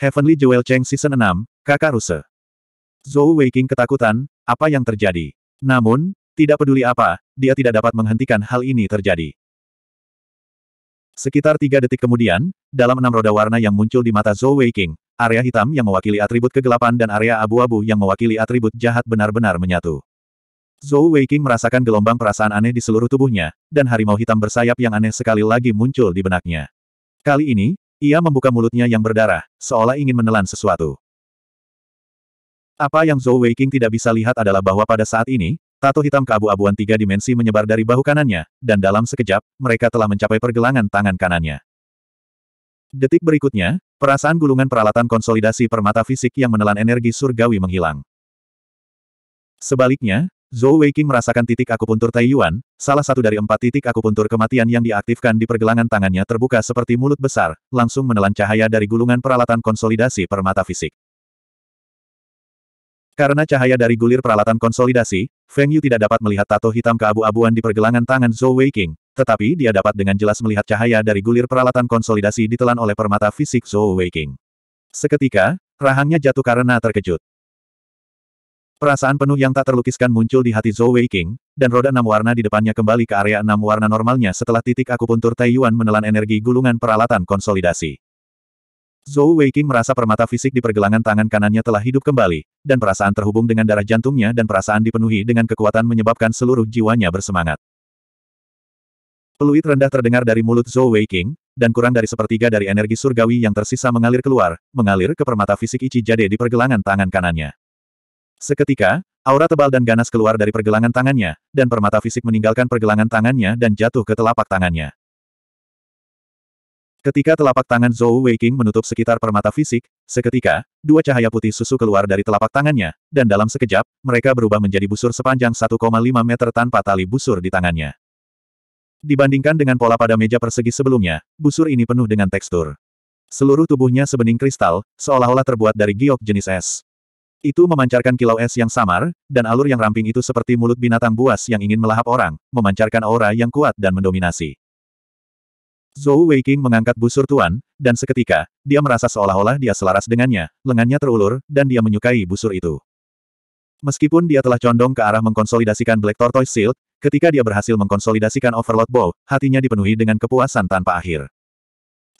Heavenly Jewel Cheng Season 6, Kakak Ruse. Zhou Weiqing ketakutan, apa yang terjadi. Namun, tidak peduli apa, dia tidak dapat menghentikan hal ini terjadi. Sekitar tiga detik kemudian, dalam enam roda warna yang muncul di mata Zhou Weiqing, area hitam yang mewakili atribut kegelapan dan area abu-abu yang mewakili atribut jahat benar-benar menyatu. Zhou Weiqing merasakan gelombang perasaan aneh di seluruh tubuhnya, dan harimau hitam bersayap yang aneh sekali lagi muncul di benaknya. Kali ini, ia membuka mulutnya yang berdarah, seolah ingin menelan sesuatu. Apa yang Zhou Weiqing tidak bisa lihat adalah bahwa pada saat ini, tato hitam keabu-abuan tiga dimensi menyebar dari bahu kanannya, dan dalam sekejap, mereka telah mencapai pergelangan tangan kanannya. Detik berikutnya, perasaan gulungan peralatan konsolidasi permata fisik yang menelan energi surgawi menghilang. Sebaliknya, Zhou Weiqing merasakan titik akupuntur Taiyuan, salah satu dari empat titik akupuntur kematian yang diaktifkan di pergelangan tangannya terbuka seperti mulut besar, langsung menelan cahaya dari gulungan peralatan konsolidasi permata fisik. Karena cahaya dari gulir peralatan konsolidasi, Feng Yu tidak dapat melihat tato hitam keabu-abuan di pergelangan tangan Zhou Weiqing, tetapi dia dapat dengan jelas melihat cahaya dari gulir peralatan konsolidasi ditelan oleh permata fisik Zhou Weiqing. Seketika, rahangnya jatuh karena terkejut. Perasaan penuh yang tak terlukiskan muncul di hati Zhou Weiqing, dan roda enam warna di depannya kembali ke area enam warna normalnya setelah titik akupuntur Taiyuan menelan energi gulungan peralatan konsolidasi. Zhou Weiqing merasa permata fisik di pergelangan tangan kanannya telah hidup kembali, dan perasaan terhubung dengan darah jantungnya dan perasaan dipenuhi dengan kekuatan menyebabkan seluruh jiwanya bersemangat. Peluit rendah terdengar dari mulut Zhou Weiqing, dan kurang dari sepertiga dari energi surgawi yang tersisa mengalir keluar, mengalir ke permata fisik Jade di pergelangan tangan kanannya. Seketika, aura tebal dan ganas keluar dari pergelangan tangannya, dan permata fisik meninggalkan pergelangan tangannya dan jatuh ke telapak tangannya. Ketika telapak tangan Zhou Weiqing menutup sekitar permata fisik, seketika, dua cahaya putih susu keluar dari telapak tangannya, dan dalam sekejap, mereka berubah menjadi busur sepanjang 1,5 meter tanpa tali busur di tangannya. Dibandingkan dengan pola pada meja persegi sebelumnya, busur ini penuh dengan tekstur. Seluruh tubuhnya sebening kristal, seolah-olah terbuat dari giok jenis es. Itu memancarkan kilau es yang samar, dan alur yang ramping itu seperti mulut binatang buas yang ingin melahap orang, memancarkan aura yang kuat dan mendominasi. Zhou Weiqing mengangkat busur tuan, dan seketika, dia merasa seolah-olah dia selaras dengannya, lengannya terulur, dan dia menyukai busur itu. Meskipun dia telah condong ke arah mengkonsolidasikan Black Tortoise Shield, ketika dia berhasil mengkonsolidasikan Overload Bow, hatinya dipenuhi dengan kepuasan tanpa akhir.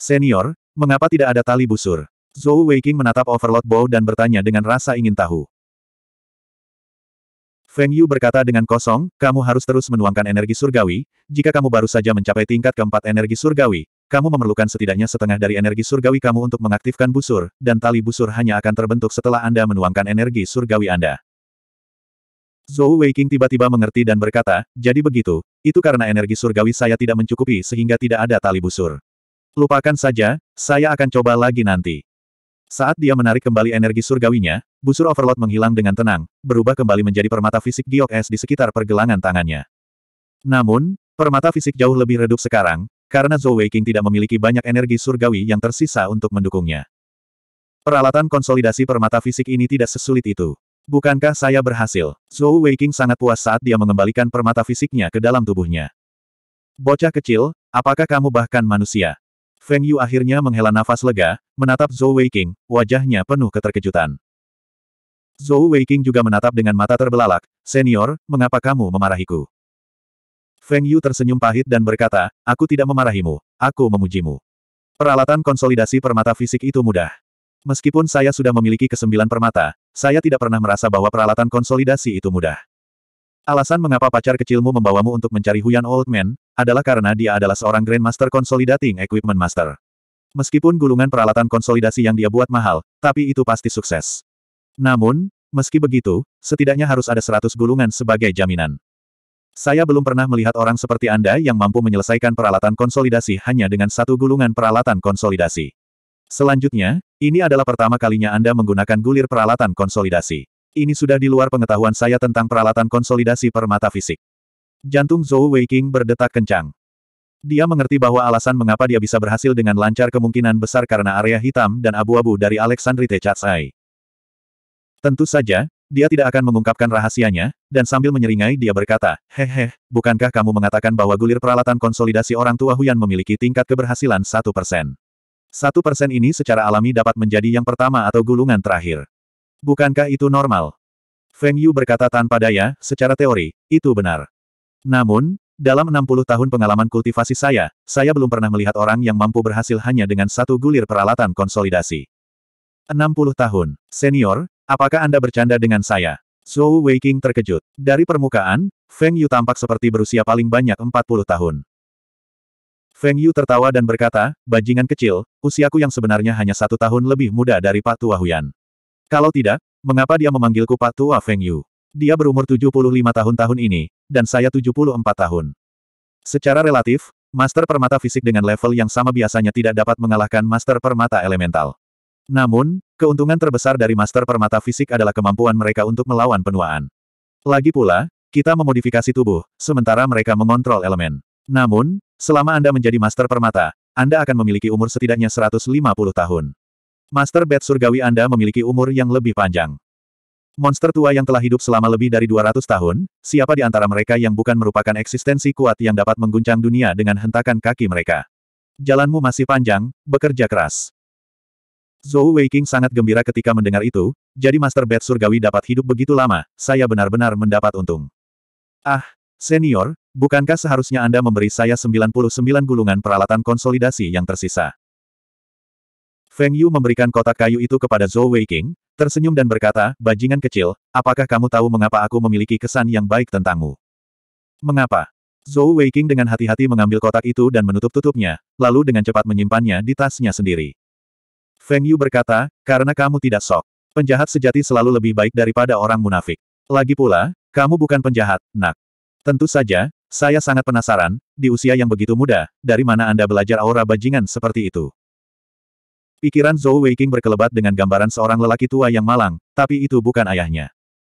Senior, mengapa tidak ada tali busur? Zhou Weiqing menatap Overlord Bow dan bertanya dengan rasa ingin tahu. Feng Yu berkata dengan kosong, kamu harus terus menuangkan energi surgawi, jika kamu baru saja mencapai tingkat keempat energi surgawi, kamu memerlukan setidaknya setengah dari energi surgawi kamu untuk mengaktifkan busur, dan tali busur hanya akan terbentuk setelah Anda menuangkan energi surgawi Anda. Zhou Weiqing tiba-tiba mengerti dan berkata, jadi begitu, itu karena energi surgawi saya tidak mencukupi sehingga tidak ada tali busur. Lupakan saja, saya akan coba lagi nanti. Saat dia menarik kembali energi surgawinya, busur overload menghilang dengan tenang, berubah kembali menjadi permata fisik giok es di sekitar pergelangan tangannya. Namun, permata fisik jauh lebih redup sekarang, karena Zhou Weiqing tidak memiliki banyak energi surgawi yang tersisa untuk mendukungnya. Peralatan konsolidasi permata fisik ini tidak sesulit itu. Bukankah saya berhasil? Zhou Weiqing sangat puas saat dia mengembalikan permata fisiknya ke dalam tubuhnya. Bocah kecil, apakah kamu bahkan manusia? Feng Yu akhirnya menghela nafas lega, menatap Zhou Weiqing, wajahnya penuh keterkejutan. Zhou Weiqing juga menatap dengan mata terbelalak, Senior, mengapa kamu memarahiku? Feng Yu tersenyum pahit dan berkata, aku tidak memarahimu, aku memujimu. Peralatan konsolidasi permata fisik itu mudah. Meskipun saya sudah memiliki kesembilan permata, saya tidak pernah merasa bahwa peralatan konsolidasi itu mudah. Alasan mengapa pacar kecilmu membawamu untuk mencari Huyan Old Man, adalah karena dia adalah seorang Grandmaster Consolidating Equipment Master. Meskipun gulungan peralatan konsolidasi yang dia buat mahal, tapi itu pasti sukses. Namun, meski begitu, setidaknya harus ada 100 gulungan sebagai jaminan. Saya belum pernah melihat orang seperti Anda yang mampu menyelesaikan peralatan konsolidasi hanya dengan satu gulungan peralatan konsolidasi. Selanjutnya, ini adalah pertama kalinya Anda menggunakan gulir peralatan konsolidasi. Ini sudah di luar pengetahuan saya tentang peralatan konsolidasi permata fisik. Jantung Zhou Weiqing berdetak kencang. Dia mengerti bahwa alasan mengapa dia bisa berhasil dengan lancar kemungkinan besar karena area hitam dan abu-abu dari Alexandrite Chatsai. Tentu saja, dia tidak akan mengungkapkan rahasianya, dan sambil menyeringai dia berkata, Hehe, bukankah kamu mengatakan bahwa gulir peralatan konsolidasi orang tua Huyan memiliki tingkat keberhasilan 1%? Satu persen ini secara alami dapat menjadi yang pertama atau gulungan terakhir. Bukankah itu normal? Feng Yu berkata tanpa daya, secara teori, itu benar. Namun, dalam 60 tahun pengalaman kultivasi saya, saya belum pernah melihat orang yang mampu berhasil hanya dengan satu gulir peralatan konsolidasi. 60 tahun. Senior, apakah Anda bercanda dengan saya? Zhou Weiqing terkejut. Dari permukaan, Feng Yu tampak seperti berusia paling banyak 40 tahun. Feng Yu tertawa dan berkata, bajingan kecil, usiaku yang sebenarnya hanya satu tahun lebih muda dari Pak Tua Huyan. Kalau tidak, mengapa dia memanggilku Pak Tua Feng Yu? Dia berumur 75 tahun tahun ini, dan saya 74 tahun. Secara relatif, Master Permata Fisik dengan level yang sama biasanya tidak dapat mengalahkan Master Permata Elemental. Namun, keuntungan terbesar dari Master Permata Fisik adalah kemampuan mereka untuk melawan penuaan. Lagi pula, kita memodifikasi tubuh, sementara mereka mengontrol elemen. Namun, selama Anda menjadi Master Permata, Anda akan memiliki umur setidaknya 150 tahun. Master Bat Surgawi Anda memiliki umur yang lebih panjang. Monster tua yang telah hidup selama lebih dari 200 tahun, siapa di antara mereka yang bukan merupakan eksistensi kuat yang dapat mengguncang dunia dengan hentakan kaki mereka? Jalanmu masih panjang, bekerja keras. Zhou Weiqing sangat gembira ketika mendengar itu, jadi Master Bat Surgawi dapat hidup begitu lama, saya benar-benar mendapat untung. Ah, senior, bukankah seharusnya Anda memberi saya 99 gulungan peralatan konsolidasi yang tersisa? Feng Yu memberikan kotak kayu itu kepada Zhou Weiqing, tersenyum dan berkata, Bajingan kecil, apakah kamu tahu mengapa aku memiliki kesan yang baik tentangmu? Mengapa? Zhou Weiqing dengan hati-hati mengambil kotak itu dan menutup tutupnya, lalu dengan cepat menyimpannya di tasnya sendiri. Feng Yu berkata, karena kamu tidak sok. Penjahat sejati selalu lebih baik daripada orang munafik. Lagi pula, kamu bukan penjahat, nak. Tentu saja, saya sangat penasaran, di usia yang begitu muda, dari mana Anda belajar aura bajingan seperti itu? Pikiran Zhou Weiqing berkelebat dengan gambaran seorang lelaki tua yang malang, tapi itu bukan ayahnya.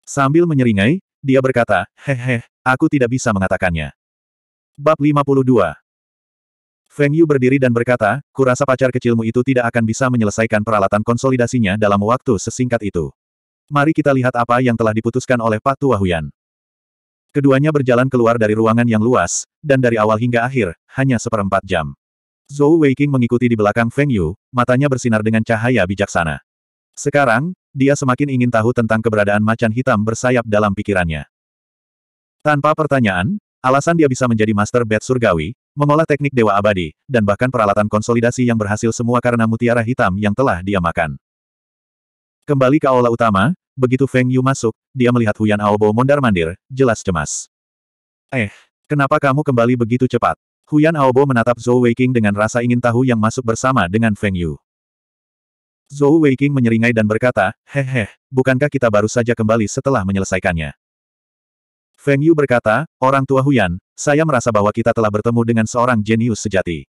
Sambil menyeringai, dia berkata, Hehe, aku tidak bisa mengatakannya. Bab 52 Feng Yu berdiri dan berkata, kurasa pacar kecilmu itu tidak akan bisa menyelesaikan peralatan konsolidasinya dalam waktu sesingkat itu. Mari kita lihat apa yang telah diputuskan oleh Pak Tua Huyan. Keduanya berjalan keluar dari ruangan yang luas, dan dari awal hingga akhir, hanya seperempat jam. Zhou Weiqing mengikuti di belakang Feng Yu, matanya bersinar dengan cahaya bijaksana. Sekarang, dia semakin ingin tahu tentang keberadaan macan hitam bersayap dalam pikirannya. Tanpa pertanyaan, alasan dia bisa menjadi master bed surgawi, mengolah teknik dewa abadi, dan bahkan peralatan konsolidasi yang berhasil semua karena mutiara hitam yang telah dia makan. Kembali ke aula utama, begitu Feng Yu masuk, dia melihat Huyan Aobo mondar-mandir, jelas cemas. Eh, kenapa kamu kembali begitu cepat? Huyan Aobo menatap Zhou Weiqing dengan rasa ingin tahu yang masuk bersama dengan Feng Yu. Zhou Weiqing menyeringai dan berkata, Hehe, bukankah kita baru saja kembali setelah menyelesaikannya? Feng Yu berkata, Orang tua Huyan, saya merasa bahwa kita telah bertemu dengan seorang jenius sejati.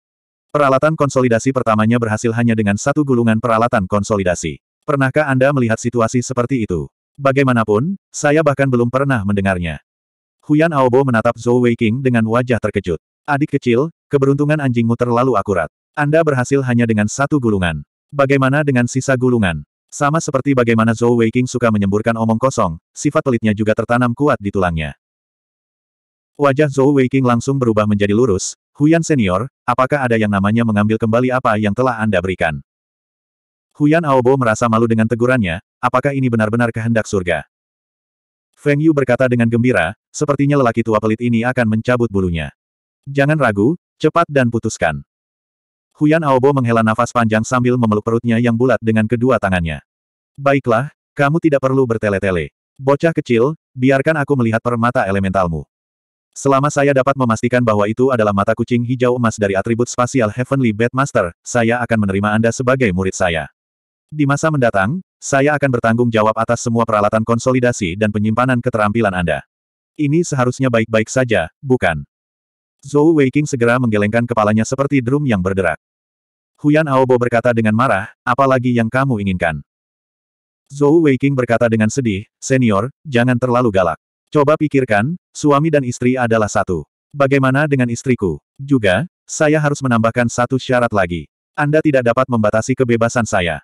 Peralatan konsolidasi pertamanya berhasil hanya dengan satu gulungan peralatan konsolidasi. Pernahkah Anda melihat situasi seperti itu? Bagaimanapun, saya bahkan belum pernah mendengarnya. Huyan Aobo menatap Zhou Weiqing dengan wajah terkejut. Adik kecil, keberuntungan anjingmu terlalu akurat. Anda berhasil hanya dengan satu gulungan. Bagaimana dengan sisa gulungan? Sama seperti bagaimana Zhou Weiqing suka menyemburkan omong kosong, sifat pelitnya juga tertanam kuat di tulangnya. Wajah Zhou Weiqing langsung berubah menjadi lurus, Huyan senior, apakah ada yang namanya mengambil kembali apa yang telah Anda berikan? Huyan Aobo merasa malu dengan tegurannya, apakah ini benar-benar kehendak surga? Feng Yu berkata dengan gembira, sepertinya lelaki tua pelit ini akan mencabut bulunya. Jangan ragu, cepat dan putuskan. Huyan Aobo menghela nafas panjang sambil memeluk perutnya yang bulat dengan kedua tangannya. Baiklah, kamu tidak perlu bertele-tele. Bocah kecil, biarkan aku melihat permata elementalmu. Selama saya dapat memastikan bahwa itu adalah mata kucing hijau emas dari atribut spasial Heavenly Batmaster, saya akan menerima Anda sebagai murid saya. Di masa mendatang, saya akan bertanggung jawab atas semua peralatan konsolidasi dan penyimpanan keterampilan Anda. Ini seharusnya baik-baik saja, bukan? Zhou Weiking segera menggelengkan kepalanya seperti drum yang berderak. Huyan Aobo berkata dengan marah, apalagi yang kamu inginkan. Zhou Weiking berkata dengan sedih, senior, jangan terlalu galak. Coba pikirkan, suami dan istri adalah satu. Bagaimana dengan istriku? Juga, saya harus menambahkan satu syarat lagi. Anda tidak dapat membatasi kebebasan saya.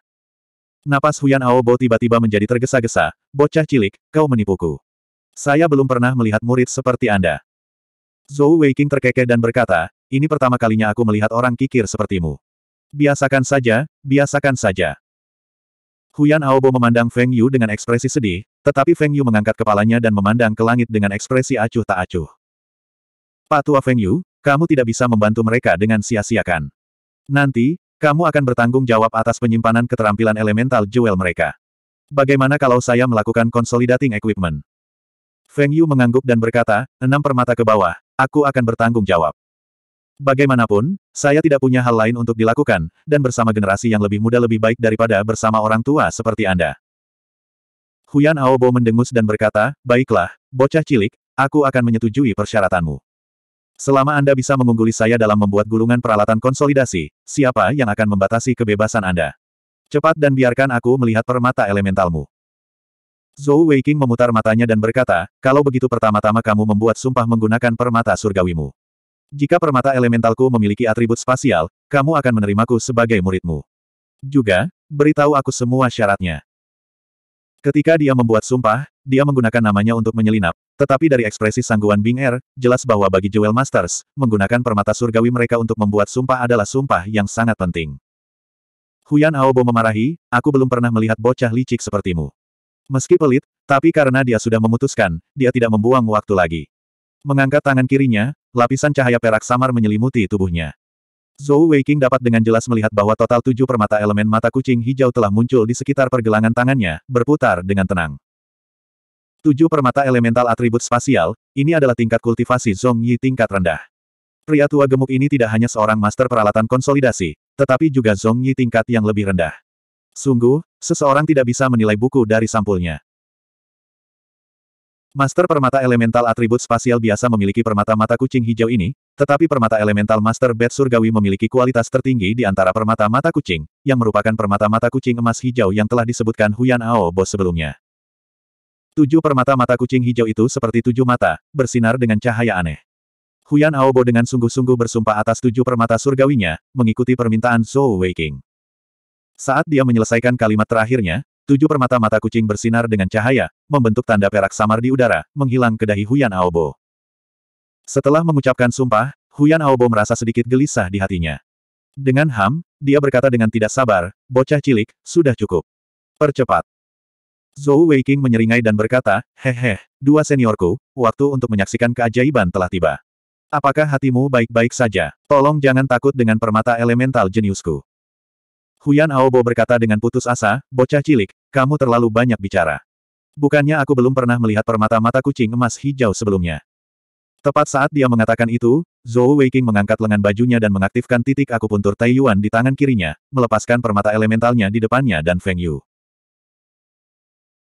Napas Huyan Aobo tiba-tiba menjadi tergesa-gesa, bocah cilik, kau menipuku. Saya belum pernah melihat murid seperti Anda. Zhou Weiqing terkekeh dan berkata, ini pertama kalinya aku melihat orang kikir sepertimu. Biasakan saja, biasakan saja. Huyan Aobo memandang Feng Yu dengan ekspresi sedih, tetapi Feng Yu mengangkat kepalanya dan memandang ke langit dengan ekspresi acuh tak acuh. Pak Tua Feng Yu, kamu tidak bisa membantu mereka dengan sia-siakan. Nanti, kamu akan bertanggung jawab atas penyimpanan keterampilan elemental jewel mereka. Bagaimana kalau saya melakukan consolidating equipment? Feng Yu mengangguk dan berkata, enam permata ke bawah, Aku akan bertanggung jawab. Bagaimanapun, saya tidak punya hal lain untuk dilakukan, dan bersama generasi yang lebih muda lebih baik daripada bersama orang tua seperti Anda. Huyan Aobo mendengus dan berkata, Baiklah, bocah cilik, aku akan menyetujui persyaratanmu. Selama Anda bisa mengungguli saya dalam membuat gulungan peralatan konsolidasi, siapa yang akan membatasi kebebasan Anda? Cepat dan biarkan aku melihat permata elementalmu. Zhou Weiqing memutar matanya dan berkata, kalau begitu pertama-tama kamu membuat sumpah menggunakan permata surgawimu. Jika permata elementalku memiliki atribut spasial, kamu akan menerimaku sebagai muridmu. Juga, beritahu aku semua syaratnya. Ketika dia membuat sumpah, dia menggunakan namanya untuk menyelinap, tetapi dari ekspresi sangguan Bing Er, jelas bahwa bagi Jewel Masters, menggunakan permata surgawi mereka untuk membuat sumpah adalah sumpah yang sangat penting. Huyan Aobo memarahi, aku belum pernah melihat bocah licik sepertimu. Meski pelit, tapi karena dia sudah memutuskan, dia tidak membuang waktu lagi. Mengangkat tangan kirinya, lapisan cahaya perak samar menyelimuti tubuhnya. Zhou Weiqing dapat dengan jelas melihat bahwa total tujuh permata elemen mata kucing hijau telah muncul di sekitar pergelangan tangannya, berputar dengan tenang. Tujuh permata elemental atribut spasial, ini adalah tingkat kultivasi Zhong Yi tingkat rendah. Pria tua gemuk ini tidak hanya seorang master peralatan konsolidasi, tetapi juga Zhong Yi tingkat yang lebih rendah. Sungguh, seseorang tidak bisa menilai buku dari sampulnya. Master permata elemental atribut spasial biasa memiliki permata mata kucing hijau ini, tetapi permata elemental master bed surgawi memiliki kualitas tertinggi di antara permata mata kucing, yang merupakan permata mata kucing emas hijau yang telah disebutkan Huyan Ao Bos sebelumnya. Tujuh permata mata kucing hijau itu seperti tujuh mata, bersinar dengan cahaya aneh. Huyan Aobo dengan sungguh-sungguh bersumpah atas tujuh permata surgawinya, mengikuti permintaan Zhou Weiking. Saat dia menyelesaikan kalimat terakhirnya, tujuh permata mata kucing bersinar dengan cahaya, membentuk tanda perak samar di udara, menghilang ke dahi Huyan Aobo. Setelah mengucapkan sumpah, Huyan Aobo merasa sedikit gelisah di hatinya. Dengan ham, dia berkata dengan tidak sabar, bocah cilik, sudah cukup. Percepat. Zhou Weiking menyeringai dan berkata, Hehe, dua seniorku, waktu untuk menyaksikan keajaiban telah tiba. Apakah hatimu baik-baik saja? Tolong jangan takut dengan permata elemental jeniusku. Huyan Aobo berkata dengan putus asa, bocah cilik, kamu terlalu banyak bicara. Bukannya aku belum pernah melihat permata mata kucing emas hijau sebelumnya. Tepat saat dia mengatakan itu, Zhou Weiking mengangkat lengan bajunya dan mengaktifkan titik akupuntur Taiyuan di tangan kirinya, melepaskan permata elementalnya di depannya dan Feng Yu.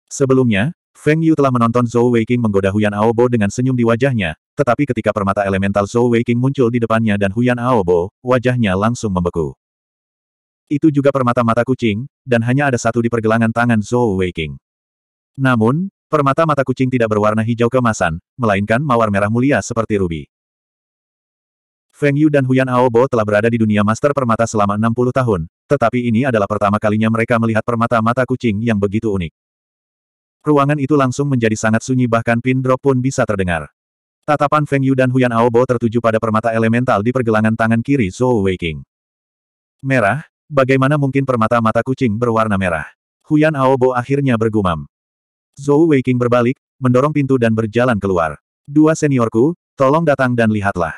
Sebelumnya, Feng Yu telah menonton Zhou Weiking menggoda Huyan Aobo dengan senyum di wajahnya, tetapi ketika permata elemental Zhou Weiking muncul di depannya dan Huyan Aobo, wajahnya langsung membeku. Itu juga permata mata kucing, dan hanya ada satu di pergelangan tangan Zhou Weiqing. Namun, permata mata kucing tidak berwarna hijau kemasan, melainkan mawar merah mulia seperti rubi. Feng Yu dan Huyan Aobo telah berada di dunia master permata selama 60 tahun, tetapi ini adalah pertama kalinya mereka melihat permata mata kucing yang begitu unik. Ruangan itu langsung menjadi sangat sunyi bahkan pin drop pun bisa terdengar. Tatapan Feng Yu dan Huyan Aobo tertuju pada permata elemental di pergelangan tangan kiri Zhou Weiqing. Merah, Bagaimana mungkin permata mata kucing berwarna merah? Huyan Aobo akhirnya bergumam. Zhou Weiqing berbalik, mendorong pintu dan berjalan keluar. Dua seniorku, tolong datang dan lihatlah.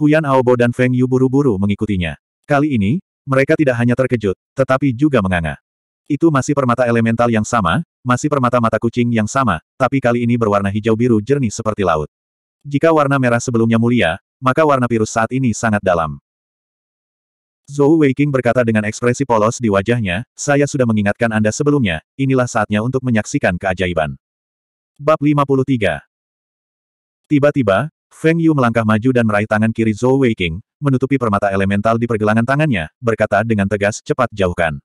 Huyan Aobo dan Feng Yu buru-buru mengikutinya. Kali ini, mereka tidak hanya terkejut, tetapi juga menganga. Itu masih permata elemental yang sama, masih permata mata kucing yang sama, tapi kali ini berwarna hijau biru jernih seperti laut. Jika warna merah sebelumnya mulia, maka warna virus saat ini sangat dalam. Zhou Weiqing berkata dengan ekspresi polos di wajahnya, saya sudah mengingatkan Anda sebelumnya, inilah saatnya untuk menyaksikan keajaiban. Bab 53 Tiba-tiba, Feng Yu melangkah maju dan meraih tangan kiri Zhou Weiqing, menutupi permata elemental di pergelangan tangannya, berkata dengan tegas cepat jauhkan.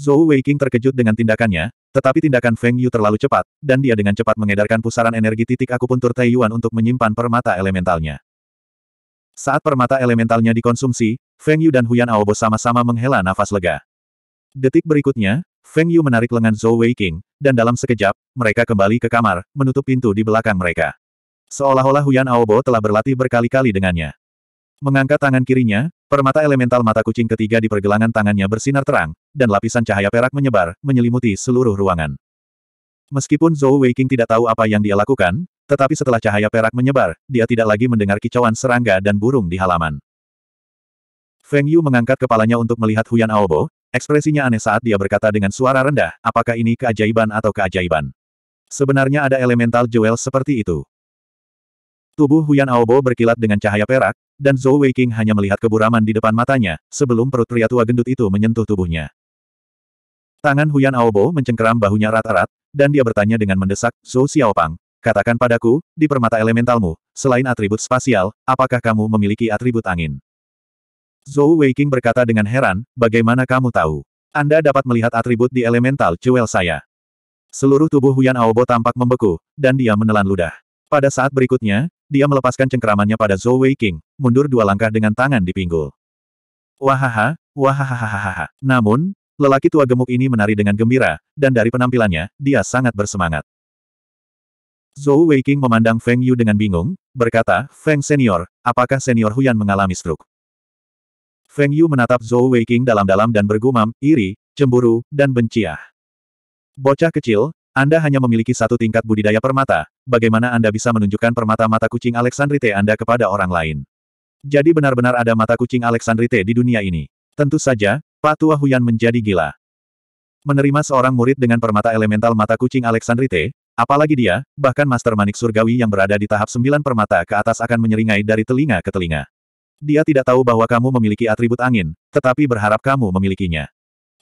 Zhou Weiqing terkejut dengan tindakannya, tetapi tindakan Feng Yu terlalu cepat, dan dia dengan cepat mengedarkan pusaran energi titik akupuntur Taiyuan untuk menyimpan permata elementalnya. Saat permata elementalnya dikonsumsi, Feng Yu dan Huyan Aobo sama-sama menghela nafas lega. Detik berikutnya, Feng Yu menarik lengan Zhou Wei King, dan dalam sekejap, mereka kembali ke kamar, menutup pintu di belakang mereka. Seolah-olah Huyan Aobo telah berlatih berkali-kali dengannya. Mengangkat tangan kirinya, permata elemental mata kucing ketiga di pergelangan tangannya bersinar terang, dan lapisan cahaya perak menyebar, menyelimuti seluruh ruangan. Meskipun Zhou Weiqing tidak tahu apa yang dia lakukan, tetapi setelah cahaya perak menyebar, dia tidak lagi mendengar kicauan serangga dan burung di halaman. Feng Yu mengangkat kepalanya untuk melihat Huyan Aobo, ekspresinya aneh saat dia berkata dengan suara rendah, apakah ini keajaiban atau keajaiban? Sebenarnya ada elemental jewel seperti itu. Tubuh Huyan Aobo berkilat dengan cahaya perak, dan Zhou Weiqing hanya melihat keburaman di depan matanya, sebelum perut pria tua gendut itu menyentuh tubuhnya. Tangan Huyan Aobo mencengkeram bahunya rata rat dan dia bertanya dengan mendesak, Zhou Xiaopang, Katakan padaku, di permata elementalmu, selain atribut spasial, apakah kamu memiliki atribut angin? Zhou Weiqing berkata dengan heran, bagaimana kamu tahu? Anda dapat melihat atribut di elemental cuel saya. Seluruh tubuh Huyan Aobo tampak membeku, dan dia menelan ludah. Pada saat berikutnya, dia melepaskan cengkeramannya pada Zhou Weiqing, mundur dua langkah dengan tangan di pinggul. Wahaha, wahahahaha. Namun, lelaki tua gemuk ini menari dengan gembira, dan dari penampilannya, dia sangat bersemangat. Zhou Weiqing memandang Feng Yu dengan bingung, berkata, Feng Senior, apakah Senior Huyan mengalami stroke? Feng Yu menatap Zhou Weiqing dalam-dalam dan bergumam, iri, cemburu, dan benciah. Bocah kecil, Anda hanya memiliki satu tingkat budidaya permata, bagaimana Anda bisa menunjukkan permata mata kucing Alexandrite Anda kepada orang lain? Jadi benar-benar ada mata kucing Alexandrite di dunia ini. Tentu saja, Pak Tua Huyan menjadi gila. Menerima seorang murid dengan permata elemental mata kucing Alexandrite, Apalagi dia, bahkan Master Manik Surgawi yang berada di tahap sembilan permata ke atas akan menyeringai dari telinga ke telinga. Dia tidak tahu bahwa kamu memiliki atribut angin, tetapi berharap kamu memilikinya.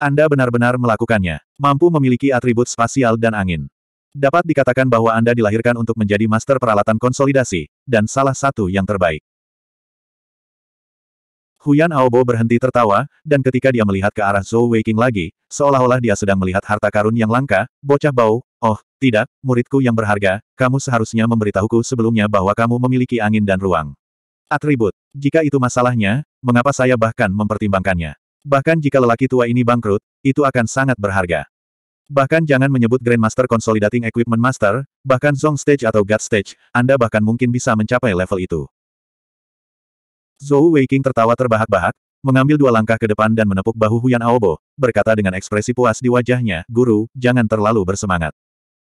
Anda benar-benar melakukannya, mampu memiliki atribut spasial dan angin. Dapat dikatakan bahwa Anda dilahirkan untuk menjadi master peralatan konsolidasi, dan salah satu yang terbaik. Huyan Aobo berhenti tertawa, dan ketika dia melihat ke arah Zhou Weiqing lagi, seolah-olah dia sedang melihat harta karun yang langka, bocah bau, oh, tidak, muridku yang berharga, kamu seharusnya memberitahuku sebelumnya bahwa kamu memiliki angin dan ruang. Atribut, jika itu masalahnya, mengapa saya bahkan mempertimbangkannya? Bahkan jika lelaki tua ini bangkrut, itu akan sangat berharga. Bahkan jangan menyebut Grandmaster Consolidating Equipment Master, bahkan Zong Stage atau God Stage, Anda bahkan mungkin bisa mencapai level itu. Zhou Weiqing tertawa terbahak-bahak, mengambil dua langkah ke depan dan menepuk bahu Huyan Aobo, berkata dengan ekspresi puas di wajahnya, Guru, jangan terlalu bersemangat.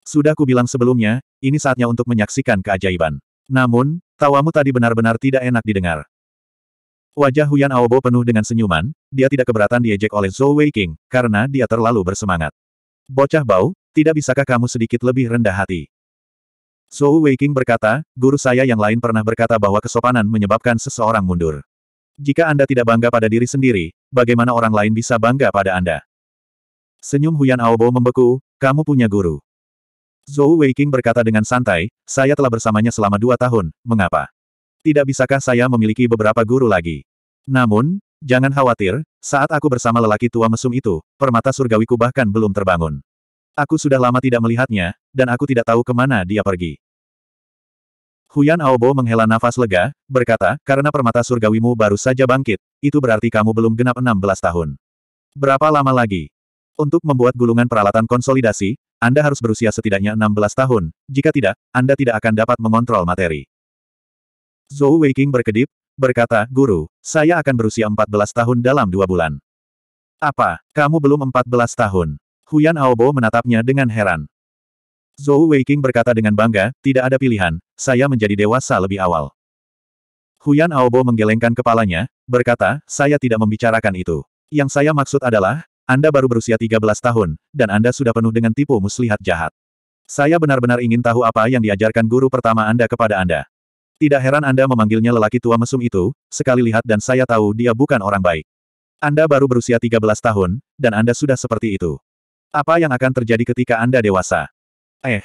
Sudah kubilang sebelumnya, ini saatnya untuk menyaksikan keajaiban. Namun, tawamu tadi benar-benar tidak enak didengar. Wajah Huyan Aobo penuh dengan senyuman, dia tidak keberatan diejek oleh Zhou Weiqing, karena dia terlalu bersemangat. Bocah bau, tidak bisakah kamu sedikit lebih rendah hati? Zhou Weiqing berkata, guru saya yang lain pernah berkata bahwa kesopanan menyebabkan seseorang mundur. Jika Anda tidak bangga pada diri sendiri, bagaimana orang lain bisa bangga pada Anda? Senyum Huyan Aobo membeku, kamu punya guru. Zhou Weiqing berkata dengan santai, saya telah bersamanya selama dua tahun, mengapa? Tidak bisakah saya memiliki beberapa guru lagi? Namun, jangan khawatir, saat aku bersama lelaki tua mesum itu, permata surgawiku bahkan belum terbangun. Aku sudah lama tidak melihatnya, dan aku tidak tahu kemana dia pergi. Huyan Aobo menghela nafas lega, berkata, karena permata surgawimu baru saja bangkit, itu berarti kamu belum genap 16 tahun. Berapa lama lagi? Untuk membuat gulungan peralatan konsolidasi, Anda harus berusia setidaknya 16 tahun, jika tidak, Anda tidak akan dapat mengontrol materi. Zhou Weiking berkedip, berkata, Guru, saya akan berusia 14 tahun dalam dua bulan. Apa, kamu belum 14 tahun? Huyan Aobo menatapnya dengan heran. Zhou Weiqing berkata dengan bangga, tidak ada pilihan, saya menjadi dewasa lebih awal. Huyan Aobo menggelengkan kepalanya, berkata, saya tidak membicarakan itu. Yang saya maksud adalah, Anda baru berusia 13 tahun, dan Anda sudah penuh dengan tipu muslihat jahat. Saya benar-benar ingin tahu apa yang diajarkan guru pertama Anda kepada Anda. Tidak heran Anda memanggilnya lelaki tua mesum itu, sekali lihat dan saya tahu dia bukan orang baik. Anda baru berusia 13 tahun, dan Anda sudah seperti itu. Apa yang akan terjadi ketika Anda dewasa? Eh.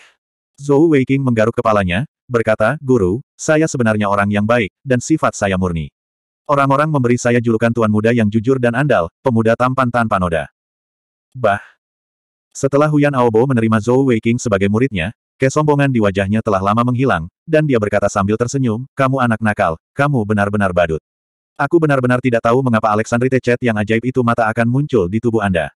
Zhou Weiqing menggaruk kepalanya, berkata, Guru, saya sebenarnya orang yang baik, dan sifat saya murni. Orang-orang memberi saya julukan Tuan Muda yang jujur dan andal, pemuda tampan tanpa noda. Bah. Setelah Huyan Aobo menerima Zhou Weiqing sebagai muridnya, kesombongan di wajahnya telah lama menghilang, dan dia berkata sambil tersenyum, kamu anak nakal, kamu benar-benar badut. Aku benar-benar tidak tahu mengapa Alexandrite Chat yang ajaib itu mata akan muncul di tubuh Anda.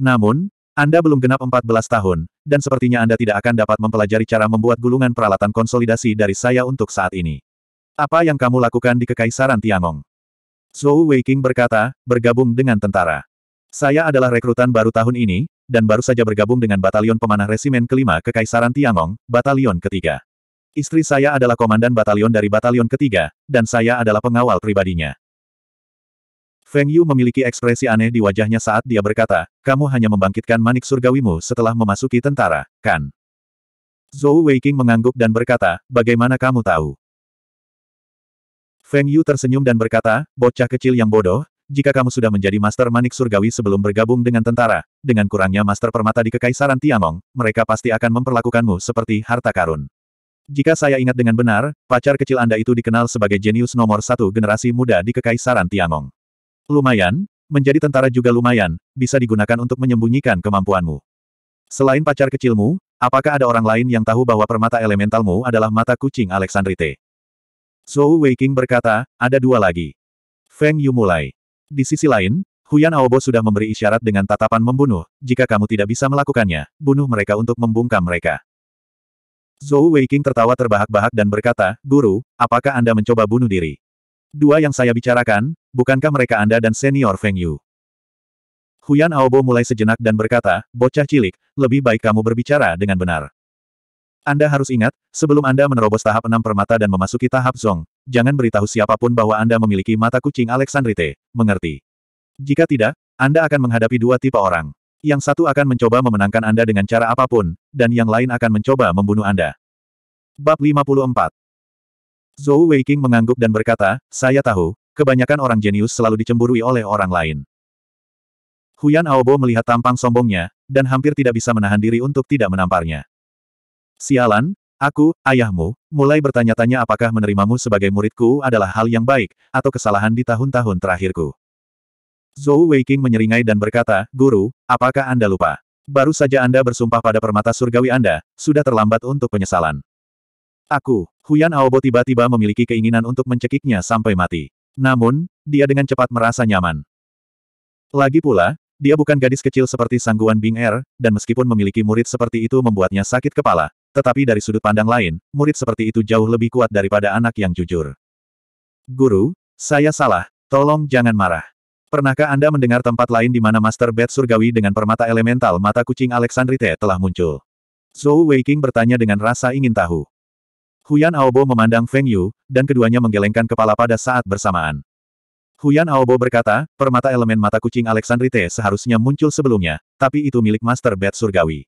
Namun, Anda belum genap 14 tahun, dan sepertinya Anda tidak akan dapat mempelajari cara membuat gulungan peralatan konsolidasi dari saya untuk saat ini. Apa yang kamu lakukan di Kekaisaran Tiangong? Zhou Weiqing berkata, bergabung dengan tentara. Saya adalah rekrutan baru tahun ini, dan baru saja bergabung dengan batalion pemanah resimen kelima Kekaisaran Tiangong, batalion ketiga. Istri saya adalah komandan batalion dari batalion ketiga, dan saya adalah pengawal pribadinya. Feng Yu memiliki ekspresi aneh di wajahnya saat dia berkata, kamu hanya membangkitkan manik surgawimu setelah memasuki tentara, kan? Zhou Weiqing mengangguk dan berkata, bagaimana kamu tahu? Feng Yu tersenyum dan berkata, bocah kecil yang bodoh, jika kamu sudah menjadi master manik surgawi sebelum bergabung dengan tentara, dengan kurangnya master permata di Kekaisaran Tianong, mereka pasti akan memperlakukanmu seperti harta karun. Jika saya ingat dengan benar, pacar kecil Anda itu dikenal sebagai jenius nomor satu generasi muda di Kekaisaran Tianong. Lumayan, menjadi tentara juga lumayan, bisa digunakan untuk menyembunyikan kemampuanmu. Selain pacar kecilmu, apakah ada orang lain yang tahu bahwa permata elementalmu adalah mata kucing Alexandrite? Zhou Weiking berkata, ada dua lagi. Feng Yu mulai. Di sisi lain, Huyan Aobo sudah memberi isyarat dengan tatapan membunuh, jika kamu tidak bisa melakukannya, bunuh mereka untuk membungkam mereka. Zhou Weiking tertawa terbahak-bahak dan berkata, Guru, apakah Anda mencoba bunuh diri? Dua yang saya bicarakan, bukankah mereka Anda dan senior Feng Yu? Huyan Aobo mulai sejenak dan berkata, bocah cilik, lebih baik kamu berbicara dengan benar. Anda harus ingat, sebelum Anda menerobos tahap enam permata dan memasuki tahap zong, jangan beritahu siapapun bahwa Anda memiliki mata kucing Alexandrite, mengerti? Jika tidak, Anda akan menghadapi dua tipe orang. Yang satu akan mencoba memenangkan Anda dengan cara apapun, dan yang lain akan mencoba membunuh Anda. Bab 54 Zhou Weiking mengangguk dan berkata, saya tahu, Kebanyakan orang jenius selalu dicemburui oleh orang lain. Huyan Aobo melihat tampang sombongnya, dan hampir tidak bisa menahan diri untuk tidak menamparnya. Sialan, aku, ayahmu, mulai bertanya-tanya apakah menerimamu sebagai muridku adalah hal yang baik, atau kesalahan di tahun-tahun terakhirku. Zhou Weiking menyeringai dan berkata, Guru, apakah Anda lupa? Baru saja Anda bersumpah pada permata surgawi Anda, sudah terlambat untuk penyesalan. Aku, Huyan Aobo tiba-tiba memiliki keinginan untuk mencekiknya sampai mati. Namun, dia dengan cepat merasa nyaman. Lagi pula, dia bukan gadis kecil seperti sangguan Bing Er, dan meskipun memiliki murid seperti itu membuatnya sakit kepala, tetapi dari sudut pandang lain, murid seperti itu jauh lebih kuat daripada anak yang jujur. Guru, saya salah, tolong jangan marah. Pernahkah Anda mendengar tempat lain di mana Master Bed Surgawi dengan permata elemental mata kucing Alexandrite telah muncul? Zhou Weiqing bertanya dengan rasa ingin tahu. Huyan Aobo memandang Feng Yu, dan keduanya menggelengkan kepala pada saat bersamaan. Huyan Aobo berkata, permata elemen mata kucing Alexandrite seharusnya muncul sebelumnya, tapi itu milik Master Bat Surgawi.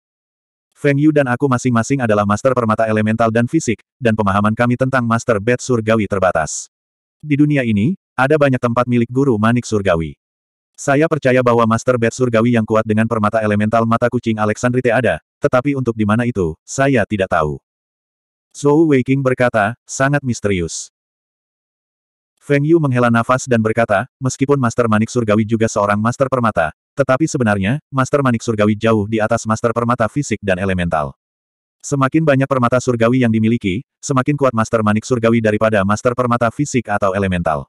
Feng Yu dan aku masing-masing adalah master permata elemental dan fisik, dan pemahaman kami tentang Master Bat Surgawi terbatas. Di dunia ini, ada banyak tempat milik guru manik surgawi. Saya percaya bahwa Master Bat Surgawi yang kuat dengan permata elemental mata kucing Alexandrite ada, tetapi untuk di mana itu, saya tidak tahu. Zhou Weiqing berkata, sangat misterius. Feng Yu menghela nafas dan berkata, meskipun Master Manik Surgawi juga seorang Master Permata, tetapi sebenarnya, Master Manik Surgawi jauh di atas Master Permata fisik dan elemental. Semakin banyak permata surgawi yang dimiliki, semakin kuat Master Manik Surgawi daripada Master Permata fisik atau elemental.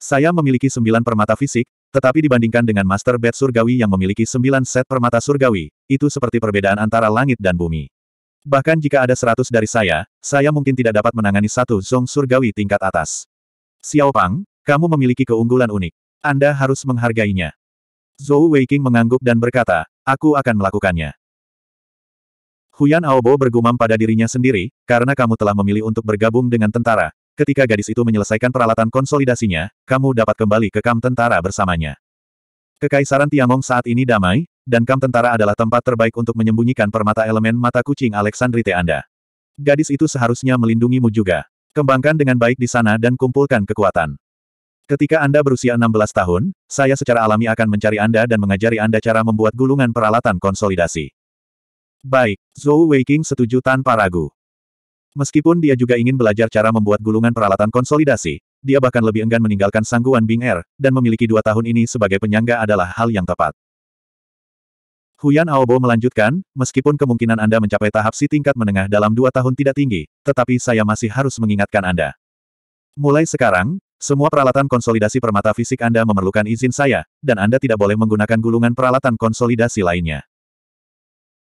Saya memiliki sembilan permata fisik, tetapi dibandingkan dengan Master Bed Surgawi yang memiliki sembilan set permata surgawi, itu seperti perbedaan antara langit dan bumi. Bahkan jika ada seratus dari saya, saya mungkin tidak dapat menangani satu zong surgawi tingkat atas. Xiao Pang, kamu memiliki keunggulan unik. Anda harus menghargainya. Zhou Weiqing mengangguk dan berkata, aku akan melakukannya. Huyan Aobo bergumam pada dirinya sendiri, karena kamu telah memilih untuk bergabung dengan tentara. Ketika gadis itu menyelesaikan peralatan konsolidasinya, kamu dapat kembali ke kamp tentara bersamanya. Kekaisaran Tiangong saat ini damai, dan kamp tentara adalah tempat terbaik untuk menyembunyikan permata elemen mata kucing Alexandrite Anda. Gadis itu seharusnya melindungimu juga. Kembangkan dengan baik di sana dan kumpulkan kekuatan. Ketika Anda berusia 16 tahun, saya secara alami akan mencari Anda dan mengajari Anda cara membuat gulungan peralatan konsolidasi. Baik, Zhou Weiqing setuju tanpa ragu. Meskipun dia juga ingin belajar cara membuat gulungan peralatan konsolidasi, dia bahkan lebih enggan meninggalkan sangguan Bing Er, dan memiliki dua tahun ini sebagai penyangga adalah hal yang tepat. Huyan Aobo melanjutkan, meskipun kemungkinan Anda mencapai tahap si tingkat menengah dalam dua tahun tidak tinggi, tetapi saya masih harus mengingatkan Anda. Mulai sekarang, semua peralatan konsolidasi permata fisik Anda memerlukan izin saya, dan Anda tidak boleh menggunakan gulungan peralatan konsolidasi lainnya.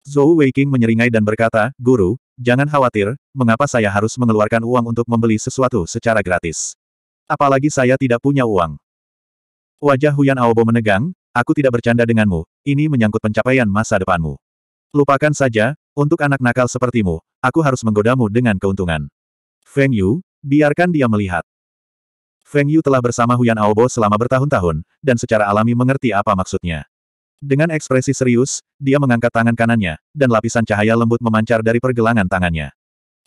Zhou Weiqing menyeringai dan berkata, Guru, jangan khawatir, mengapa saya harus mengeluarkan uang untuk membeli sesuatu secara gratis? Apalagi saya tidak punya uang. Wajah Huyan Aobo menegang, aku tidak bercanda denganmu, ini menyangkut pencapaian masa depanmu. Lupakan saja, untuk anak nakal sepertimu, aku harus menggodamu dengan keuntungan. Feng Yu, biarkan dia melihat. Feng Yu telah bersama Huyan Aobo selama bertahun-tahun, dan secara alami mengerti apa maksudnya. Dengan ekspresi serius, dia mengangkat tangan kanannya, dan lapisan cahaya lembut memancar dari pergelangan tangannya.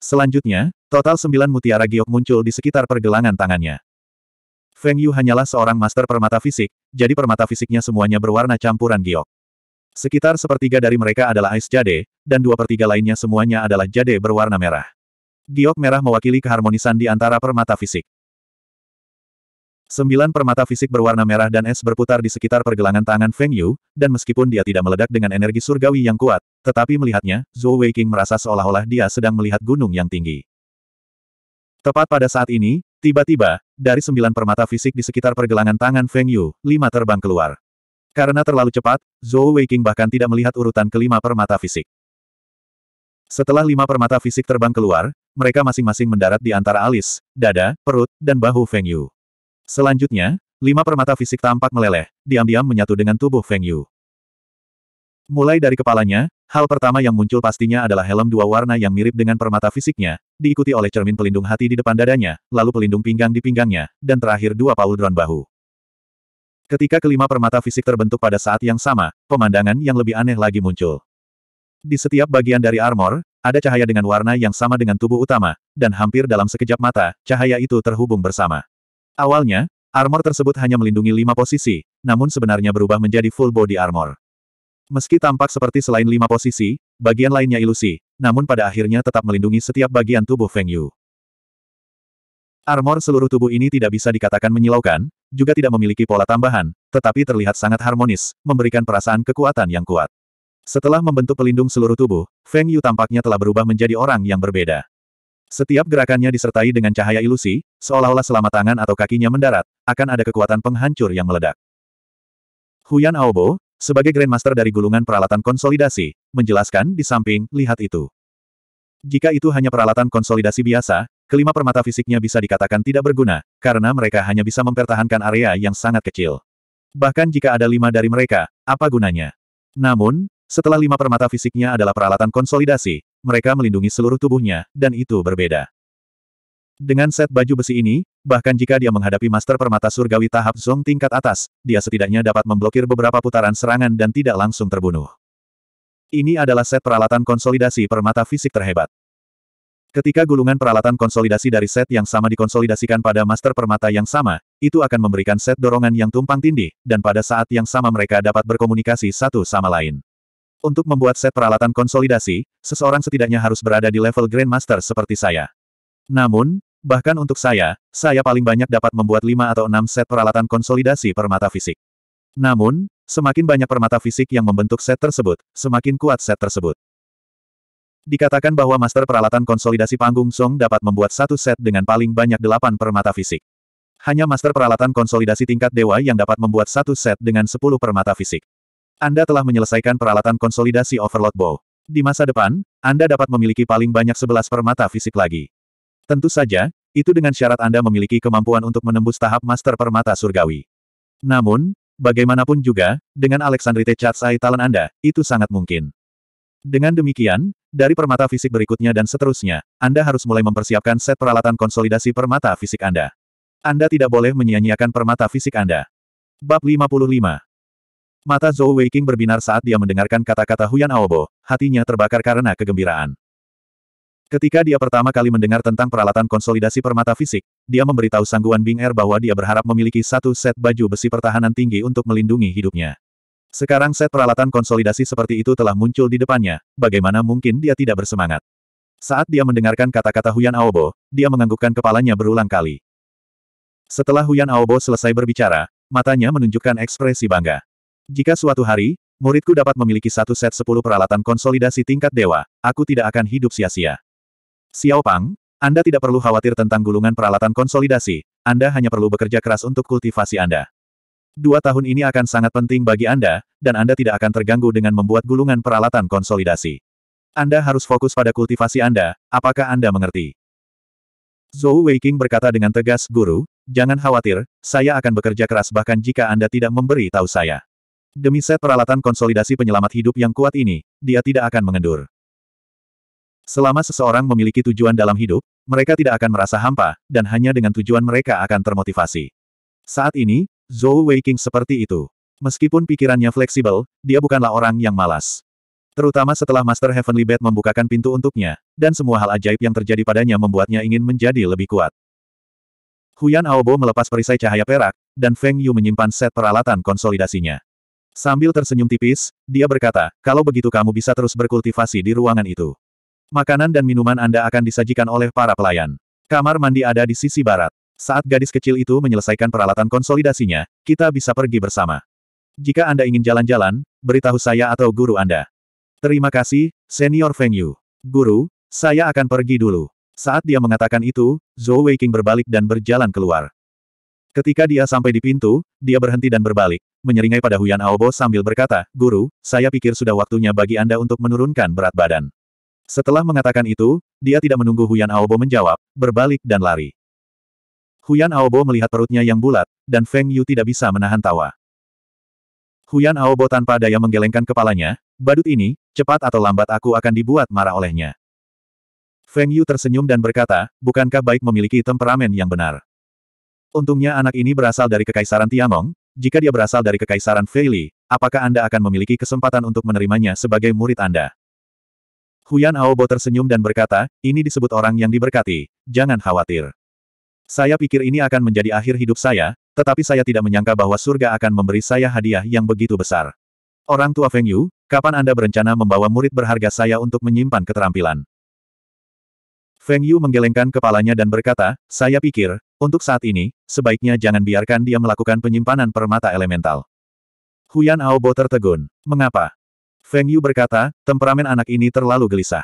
Selanjutnya, total sembilan mutiara giok muncul di sekitar pergelangan tangannya. Feng Yu hanyalah seorang master permata fisik, jadi permata fisiknya semuanya berwarna campuran giok. Sekitar sepertiga dari mereka adalah ais jade, dan dua pertiga lainnya semuanya adalah jade berwarna merah. Giok merah mewakili keharmonisan di antara permata fisik. Sembilan permata fisik berwarna merah dan es berputar di sekitar pergelangan tangan Feng Yu, dan meskipun dia tidak meledak dengan energi surgawi yang kuat, tetapi melihatnya, Zhou Weiqing merasa seolah-olah dia sedang melihat gunung yang tinggi. Tepat pada saat ini, tiba-tiba, dari sembilan permata fisik di sekitar pergelangan tangan Feng Yu, lima terbang keluar. Karena terlalu cepat, Zhou Weiqing bahkan tidak melihat urutan kelima permata fisik. Setelah lima permata fisik terbang keluar, mereka masing-masing mendarat di antara alis, dada, perut, dan bahu Feng Yu. Selanjutnya, lima permata fisik tampak meleleh, diam-diam menyatu dengan tubuh Feng Yu. Mulai dari kepalanya, hal pertama yang muncul pastinya adalah helm dua warna yang mirip dengan permata fisiknya, diikuti oleh cermin pelindung hati di depan dadanya, lalu pelindung pinggang di pinggangnya, dan terakhir dua pauldron bahu. Ketika kelima permata fisik terbentuk pada saat yang sama, pemandangan yang lebih aneh lagi muncul. Di setiap bagian dari armor, ada cahaya dengan warna yang sama dengan tubuh utama, dan hampir dalam sekejap mata, cahaya itu terhubung bersama. Awalnya, armor tersebut hanya melindungi lima posisi, namun sebenarnya berubah menjadi full body armor. Meski tampak seperti selain lima posisi, bagian lainnya ilusi, namun pada akhirnya tetap melindungi setiap bagian tubuh Feng Yu. Armor seluruh tubuh ini tidak bisa dikatakan menyilaukan, juga tidak memiliki pola tambahan, tetapi terlihat sangat harmonis, memberikan perasaan kekuatan yang kuat. Setelah membentuk pelindung seluruh tubuh, Feng Yu tampaknya telah berubah menjadi orang yang berbeda. Setiap gerakannya disertai dengan cahaya ilusi, seolah-olah selama tangan atau kakinya mendarat, akan ada kekuatan penghancur yang meledak. Huyan Aobo, sebagai Grandmaster dari gulungan peralatan konsolidasi, menjelaskan di samping, lihat itu. Jika itu hanya peralatan konsolidasi biasa, kelima permata fisiknya bisa dikatakan tidak berguna, karena mereka hanya bisa mempertahankan area yang sangat kecil. Bahkan jika ada lima dari mereka, apa gunanya? Namun, setelah lima permata fisiknya adalah peralatan konsolidasi, mereka melindungi seluruh tubuhnya, dan itu berbeda. Dengan set baju besi ini, bahkan jika dia menghadapi Master Permata Surgawi tahap Zong tingkat atas, dia setidaknya dapat memblokir beberapa putaran serangan dan tidak langsung terbunuh. Ini adalah set peralatan konsolidasi permata fisik terhebat. Ketika gulungan peralatan konsolidasi dari set yang sama dikonsolidasikan pada Master Permata yang sama, itu akan memberikan set dorongan yang tumpang tindih, dan pada saat yang sama mereka dapat berkomunikasi satu sama lain. Untuk membuat set peralatan konsolidasi, seseorang setidaknya harus berada di level Grandmaster seperti saya. Namun, Bahkan untuk saya, saya paling banyak dapat membuat lima atau enam set peralatan konsolidasi permata fisik. Namun, semakin banyak permata fisik yang membentuk set tersebut, semakin kuat set tersebut. Dikatakan bahwa master peralatan konsolidasi panggung Song dapat membuat satu set dengan paling banyak delapan permata fisik. Hanya master peralatan konsolidasi tingkat dewa yang dapat membuat satu set dengan sepuluh permata fisik. Anda telah menyelesaikan peralatan konsolidasi Overload Bow. Di masa depan, Anda dapat memiliki paling banyak 11 permata fisik lagi. Tentu saja, itu dengan syarat Anda memiliki kemampuan untuk menembus tahap Master Permata Surgawi. Namun, bagaimanapun juga, dengan Alexandrite Chatsai Talent Anda, itu sangat mungkin. Dengan demikian, dari permata fisik berikutnya dan seterusnya, Anda harus mulai mempersiapkan set peralatan konsolidasi permata fisik Anda. Anda tidak boleh menyia-nyiakan permata fisik Anda. Bab 55 Mata Zhou Weiqing berbinar saat dia mendengarkan kata-kata Huyan Aobo, hatinya terbakar karena kegembiraan. Ketika dia pertama kali mendengar tentang peralatan konsolidasi permata fisik, dia memberitahu Sangguan Bing Er bahwa dia berharap memiliki satu set baju besi pertahanan tinggi untuk melindungi hidupnya. Sekarang set peralatan konsolidasi seperti itu telah muncul di depannya, bagaimana mungkin dia tidak bersemangat. Saat dia mendengarkan kata-kata Huyan Aobo, dia menganggukkan kepalanya berulang kali. Setelah Huyan Aobo selesai berbicara, matanya menunjukkan ekspresi bangga. Jika suatu hari, muridku dapat memiliki satu set sepuluh peralatan konsolidasi tingkat dewa, aku tidak akan hidup sia-sia. Xiao Pang, Anda tidak perlu khawatir tentang gulungan peralatan konsolidasi, Anda hanya perlu bekerja keras untuk kultivasi Anda. Dua tahun ini akan sangat penting bagi Anda, dan Anda tidak akan terganggu dengan membuat gulungan peralatan konsolidasi. Anda harus fokus pada kultivasi Anda, apakah Anda mengerti? Zhou Weiqing berkata dengan tegas, Guru, jangan khawatir, saya akan bekerja keras bahkan jika Anda tidak memberi tahu saya. Demi set peralatan konsolidasi penyelamat hidup yang kuat ini, dia tidak akan mengendur. Selama seseorang memiliki tujuan dalam hidup, mereka tidak akan merasa hampa, dan hanya dengan tujuan mereka akan termotivasi. Saat ini, Zhou Weiqing seperti itu. Meskipun pikirannya fleksibel, dia bukanlah orang yang malas. Terutama setelah Master Heavenly Bat membukakan pintu untuknya, dan semua hal ajaib yang terjadi padanya membuatnya ingin menjadi lebih kuat. Huyan Aobo melepas perisai cahaya perak, dan Feng Yu menyimpan set peralatan konsolidasinya. Sambil tersenyum tipis, dia berkata, kalau begitu kamu bisa terus berkultivasi di ruangan itu. Makanan dan minuman Anda akan disajikan oleh para pelayan. Kamar mandi ada di sisi barat. Saat gadis kecil itu menyelesaikan peralatan konsolidasinya, kita bisa pergi bersama. Jika Anda ingin jalan-jalan, beritahu saya atau guru Anda. Terima kasih, Senior Feng Yu. Guru, saya akan pergi dulu. Saat dia mengatakan itu, Zhou Weiqing berbalik dan berjalan keluar. Ketika dia sampai di pintu, dia berhenti dan berbalik, menyeringai pada Huyan Aobo sambil berkata, Guru, saya pikir sudah waktunya bagi Anda untuk menurunkan berat badan. Setelah mengatakan itu, dia tidak menunggu Huyan Aobo menjawab, berbalik dan lari. Huyan Aobo melihat perutnya yang bulat, dan Feng Yu tidak bisa menahan tawa. Huyan Aobo tanpa daya menggelengkan kepalanya, badut ini, cepat atau lambat aku akan dibuat marah olehnya. Feng Yu tersenyum dan berkata, bukankah baik memiliki temperamen yang benar? Untungnya anak ini berasal dari Kekaisaran Tiangong, jika dia berasal dari Kekaisaran Feili, apakah Anda akan memiliki kesempatan untuk menerimanya sebagai murid Anda? Huyan Aobo tersenyum dan berkata, ini disebut orang yang diberkati, jangan khawatir. Saya pikir ini akan menjadi akhir hidup saya, tetapi saya tidak menyangka bahwa surga akan memberi saya hadiah yang begitu besar. Orang tua Feng Yu, kapan Anda berencana membawa murid berharga saya untuk menyimpan keterampilan? Feng Yu menggelengkan kepalanya dan berkata, saya pikir, untuk saat ini, sebaiknya jangan biarkan dia melakukan penyimpanan permata elemental. Huyan Aobo tertegun. Mengapa? Feng Yu berkata, temperamen anak ini terlalu gelisah.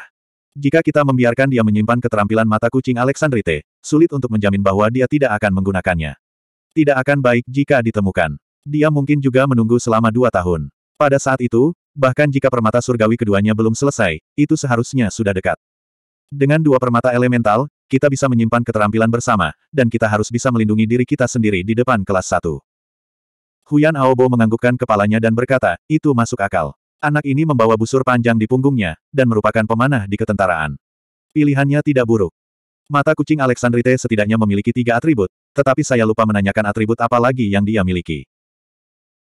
Jika kita membiarkan dia menyimpan keterampilan mata kucing Alexandrite, sulit untuk menjamin bahwa dia tidak akan menggunakannya. Tidak akan baik jika ditemukan. Dia mungkin juga menunggu selama dua tahun. Pada saat itu, bahkan jika permata surgawi keduanya belum selesai, itu seharusnya sudah dekat. Dengan dua permata elemental, kita bisa menyimpan keterampilan bersama, dan kita harus bisa melindungi diri kita sendiri di depan kelas satu. Huyan Aobo menganggukkan kepalanya dan berkata, itu masuk akal. Anak ini membawa busur panjang di punggungnya, dan merupakan pemanah di ketentaraan. Pilihannya tidak buruk. Mata kucing Alexandrite setidaknya memiliki tiga atribut, tetapi saya lupa menanyakan atribut apa lagi yang dia miliki.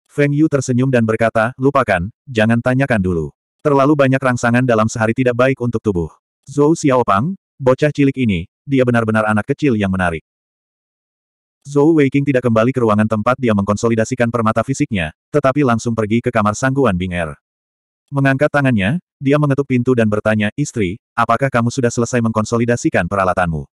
Feng Yu tersenyum dan berkata, lupakan, jangan tanyakan dulu. Terlalu banyak rangsangan dalam sehari tidak baik untuk tubuh. Zhou Xiaopang, bocah cilik ini, dia benar-benar anak kecil yang menarik. Zhou Weiqing tidak kembali ke ruangan tempat dia mengkonsolidasikan permata fisiknya, tetapi langsung pergi ke kamar sangguan Bing Er. Mengangkat tangannya, dia mengetuk pintu dan bertanya, Istri, apakah kamu sudah selesai mengkonsolidasikan peralatanmu?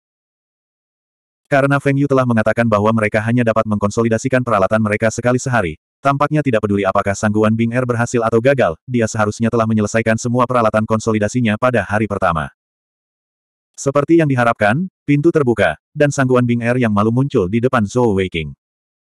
Karena Feng Yu telah mengatakan bahwa mereka hanya dapat mengkonsolidasikan peralatan mereka sekali sehari, tampaknya tidak peduli apakah sangguan Bing Er berhasil atau gagal, dia seharusnya telah menyelesaikan semua peralatan konsolidasinya pada hari pertama. Seperti yang diharapkan, pintu terbuka, dan sangguan Bing Er yang malu muncul di depan Zhou Weiking.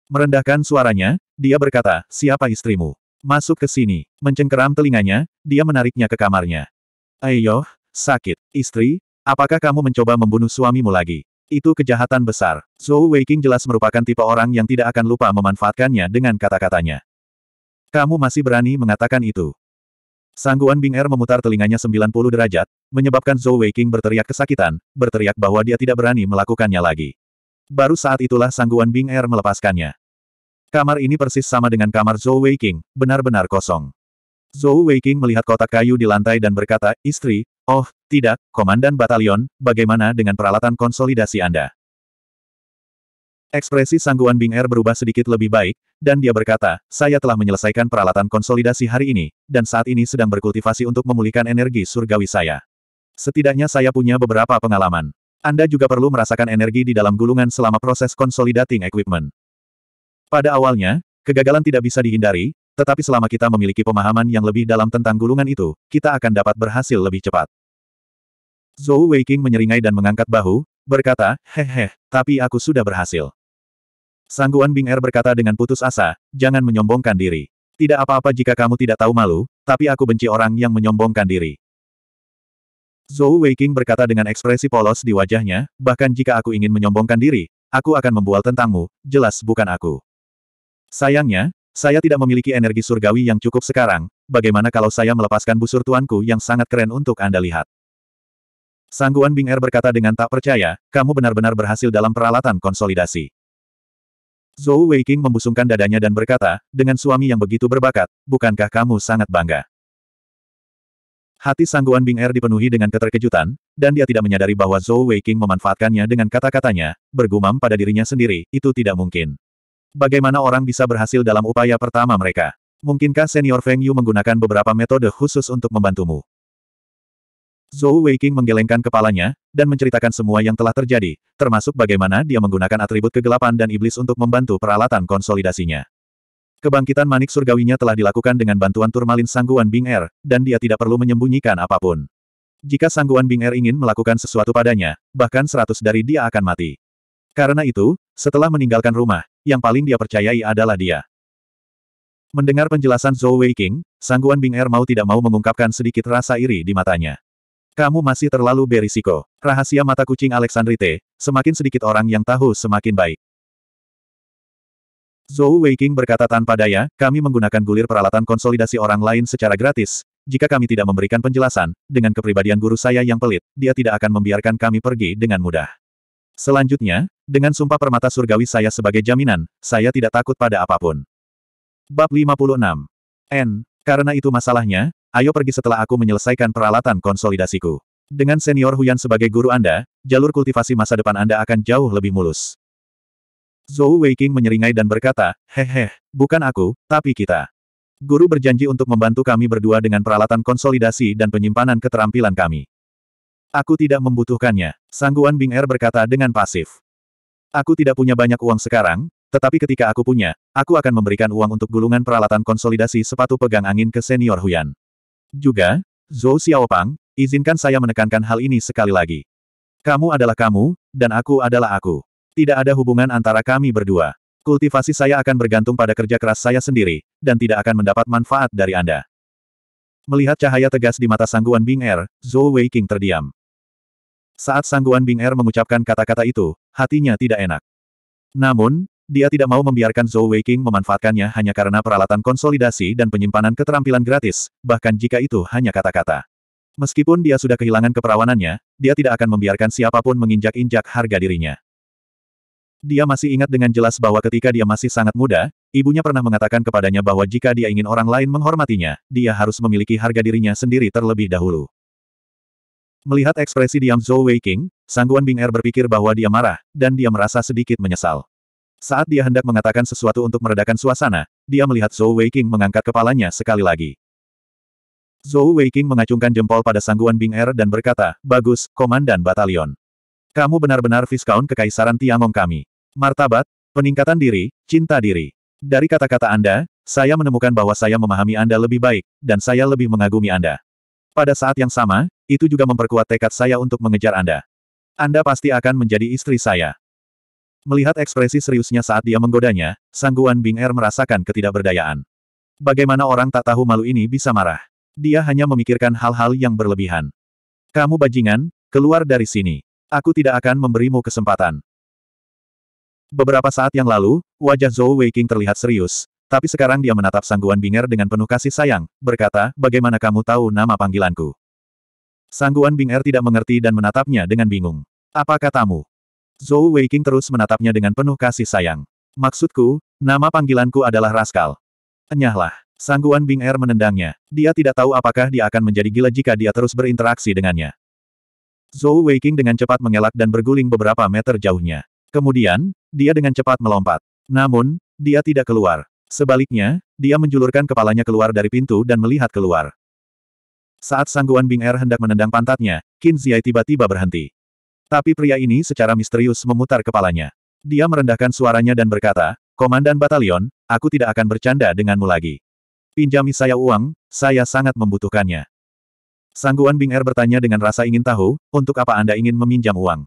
Merendahkan suaranya, dia berkata, siapa istrimu? Masuk ke sini. Mencengkeram telinganya, dia menariknya ke kamarnya. Ayo, sakit. Istri, apakah kamu mencoba membunuh suamimu lagi? Itu kejahatan besar. Zhou Weiqing jelas merupakan tipe orang yang tidak akan lupa memanfaatkannya dengan kata-katanya. Kamu masih berani mengatakan itu. Sangguan Bing Er memutar telinganya 90 derajat, menyebabkan Zhou Weiqing berteriak kesakitan, berteriak bahwa dia tidak berani melakukannya lagi. Baru saat itulah Sangguan Bing Er melepaskannya. Kamar ini persis sama dengan kamar Zhou Weiking, benar-benar kosong. Zhou Weiking melihat kotak kayu di lantai dan berkata, Istri, oh, tidak, Komandan Batalion, bagaimana dengan peralatan konsolidasi Anda? Ekspresi sangguan Bing Er berubah sedikit lebih baik, dan dia berkata, saya telah menyelesaikan peralatan konsolidasi hari ini, dan saat ini sedang berkultivasi untuk memulihkan energi surgawi saya. Setidaknya saya punya beberapa pengalaman. Anda juga perlu merasakan energi di dalam gulungan selama proses konsolidating equipment. Pada awalnya, kegagalan tidak bisa dihindari, tetapi selama kita memiliki pemahaman yang lebih dalam tentang gulungan itu, kita akan dapat berhasil lebih cepat. Zhou Weiqing menyeringai dan mengangkat bahu, berkata, hehe, tapi aku sudah berhasil. Sangguan Bing Er berkata dengan putus asa, jangan menyombongkan diri. Tidak apa-apa jika kamu tidak tahu malu, tapi aku benci orang yang menyombongkan diri. Zhou Weiqing berkata dengan ekspresi polos di wajahnya, bahkan jika aku ingin menyombongkan diri, aku akan membual tentangmu, jelas bukan aku. Sayangnya, saya tidak memiliki energi surgawi yang cukup sekarang, bagaimana kalau saya melepaskan busur tuanku yang sangat keren untuk Anda lihat? Sangguan Bing Er berkata dengan tak percaya, kamu benar-benar berhasil dalam peralatan konsolidasi. Zhou Weiqing membusungkan dadanya dan berkata, dengan suami yang begitu berbakat, bukankah kamu sangat bangga? Hati Sangguan Bing Er dipenuhi dengan keterkejutan, dan dia tidak menyadari bahwa Zhou Weiqing memanfaatkannya dengan kata-katanya, bergumam pada dirinya sendiri, itu tidak mungkin. Bagaimana orang bisa berhasil dalam upaya pertama mereka? Mungkinkah senior Feng Yu menggunakan beberapa metode khusus untuk membantumu? Zhou Weiqing menggelengkan kepalanya, dan menceritakan semua yang telah terjadi, termasuk bagaimana dia menggunakan atribut kegelapan dan iblis untuk membantu peralatan konsolidasinya. Kebangkitan manik surgawinya telah dilakukan dengan bantuan turmalin sangguan Bing Er, dan dia tidak perlu menyembunyikan apapun. Jika sangguan Bing Er ingin melakukan sesuatu padanya, bahkan seratus dari dia akan mati. Karena itu, setelah meninggalkan rumah, yang paling dia percayai adalah dia. Mendengar penjelasan Zhou Weiqing, sangguan Bing Er mau tidak mau mengungkapkan sedikit rasa iri di matanya. Kamu masih terlalu berisiko. Rahasia mata kucing Alexandrite, semakin sedikit orang yang tahu semakin baik. Zhou Weiqing berkata tanpa daya, kami menggunakan gulir peralatan konsolidasi orang lain secara gratis. Jika kami tidak memberikan penjelasan, dengan kepribadian guru saya yang pelit, dia tidak akan membiarkan kami pergi dengan mudah. Selanjutnya, dengan sumpah permata surgawi saya sebagai jaminan, saya tidak takut pada apapun. Bab 56. N. Karena itu masalahnya, ayo pergi setelah aku menyelesaikan peralatan konsolidasiku. Dengan senior Huyan sebagai guru Anda, jalur kultivasi masa depan Anda akan jauh lebih mulus. Zhou Weiqing menyeringai dan berkata, hehe, bukan aku, tapi kita. Guru berjanji untuk membantu kami berdua dengan peralatan konsolidasi dan penyimpanan keterampilan kami. Aku tidak membutuhkannya, Sangguan Bing Er berkata dengan pasif. Aku tidak punya banyak uang sekarang, tetapi ketika aku punya, aku akan memberikan uang untuk gulungan peralatan konsolidasi sepatu pegang angin ke senior Huyan. Juga, Zhou Xiaopang, izinkan saya menekankan hal ini sekali lagi. Kamu adalah kamu, dan aku adalah aku. Tidak ada hubungan antara kami berdua. Kultivasi saya akan bergantung pada kerja keras saya sendiri, dan tidak akan mendapat manfaat dari Anda. Melihat cahaya tegas di mata sangguan Bing Er, Zhou Weiqing terdiam. Saat Sangguan Bing Er mengucapkan kata-kata itu, hatinya tidak enak. Namun, dia tidak mau membiarkan Zhou Weiqing memanfaatkannya hanya karena peralatan konsolidasi dan penyimpanan keterampilan gratis, bahkan jika itu hanya kata-kata. Meskipun dia sudah kehilangan keperawanannya, dia tidak akan membiarkan siapapun menginjak-injak harga dirinya. Dia masih ingat dengan jelas bahwa ketika dia masih sangat muda, ibunya pernah mengatakan kepadanya bahwa jika dia ingin orang lain menghormatinya, dia harus memiliki harga dirinya sendiri terlebih dahulu. Melihat ekspresi diam Zhou Weiqing, Sangguan Bing Er berpikir bahwa dia marah, dan dia merasa sedikit menyesal. Saat dia hendak mengatakan sesuatu untuk meredakan suasana, dia melihat Zhou Weiqing mengangkat kepalanya sekali lagi. Zhou Weiqing mengacungkan jempol pada Sangguan Bing Er dan berkata, Bagus, Komandan Batalion. Kamu benar-benar Viscount Kekaisaran Tiangong kami. Martabat, peningkatan diri, cinta diri. Dari kata-kata Anda, saya menemukan bahwa saya memahami Anda lebih baik, dan saya lebih mengagumi Anda. Pada saat yang sama, itu juga memperkuat tekad saya untuk mengejar Anda. Anda pasti akan menjadi istri saya. Melihat ekspresi seriusnya saat dia menggodanya, Sangguan Bing'er Bing Er merasakan ketidakberdayaan. Bagaimana orang tak tahu malu ini bisa marah? Dia hanya memikirkan hal-hal yang berlebihan. Kamu bajingan, keluar dari sini. Aku tidak akan memberimu kesempatan. Beberapa saat yang lalu, wajah Zhou Weiqing terlihat serius, tapi sekarang dia menatap Sangguan Bing Binger dengan penuh kasih sayang, berkata, bagaimana kamu tahu nama panggilanku? Sangguan Bing Er tidak mengerti dan menatapnya dengan bingung. Apa katamu? Zhou Weiking terus menatapnya dengan penuh kasih sayang. Maksudku, nama panggilanku adalah Rascal. Enyahlah. Sangguan Bing Er menendangnya. Dia tidak tahu apakah dia akan menjadi gila jika dia terus berinteraksi dengannya. Zhou Weiking dengan cepat mengelak dan berguling beberapa meter jauhnya. Kemudian, dia dengan cepat melompat. Namun, dia tidak keluar. Sebaliknya, dia menjulurkan kepalanya keluar dari pintu dan melihat keluar. Saat sangguan Bing Er hendak menendang pantatnya, Qin Ziyai tiba-tiba berhenti. Tapi pria ini secara misterius memutar kepalanya. Dia merendahkan suaranya dan berkata, Komandan Batalion, aku tidak akan bercanda denganmu lagi. Pinjami saya uang, saya sangat membutuhkannya. Sangguan Bing Er bertanya dengan rasa ingin tahu, untuk apa Anda ingin meminjam uang?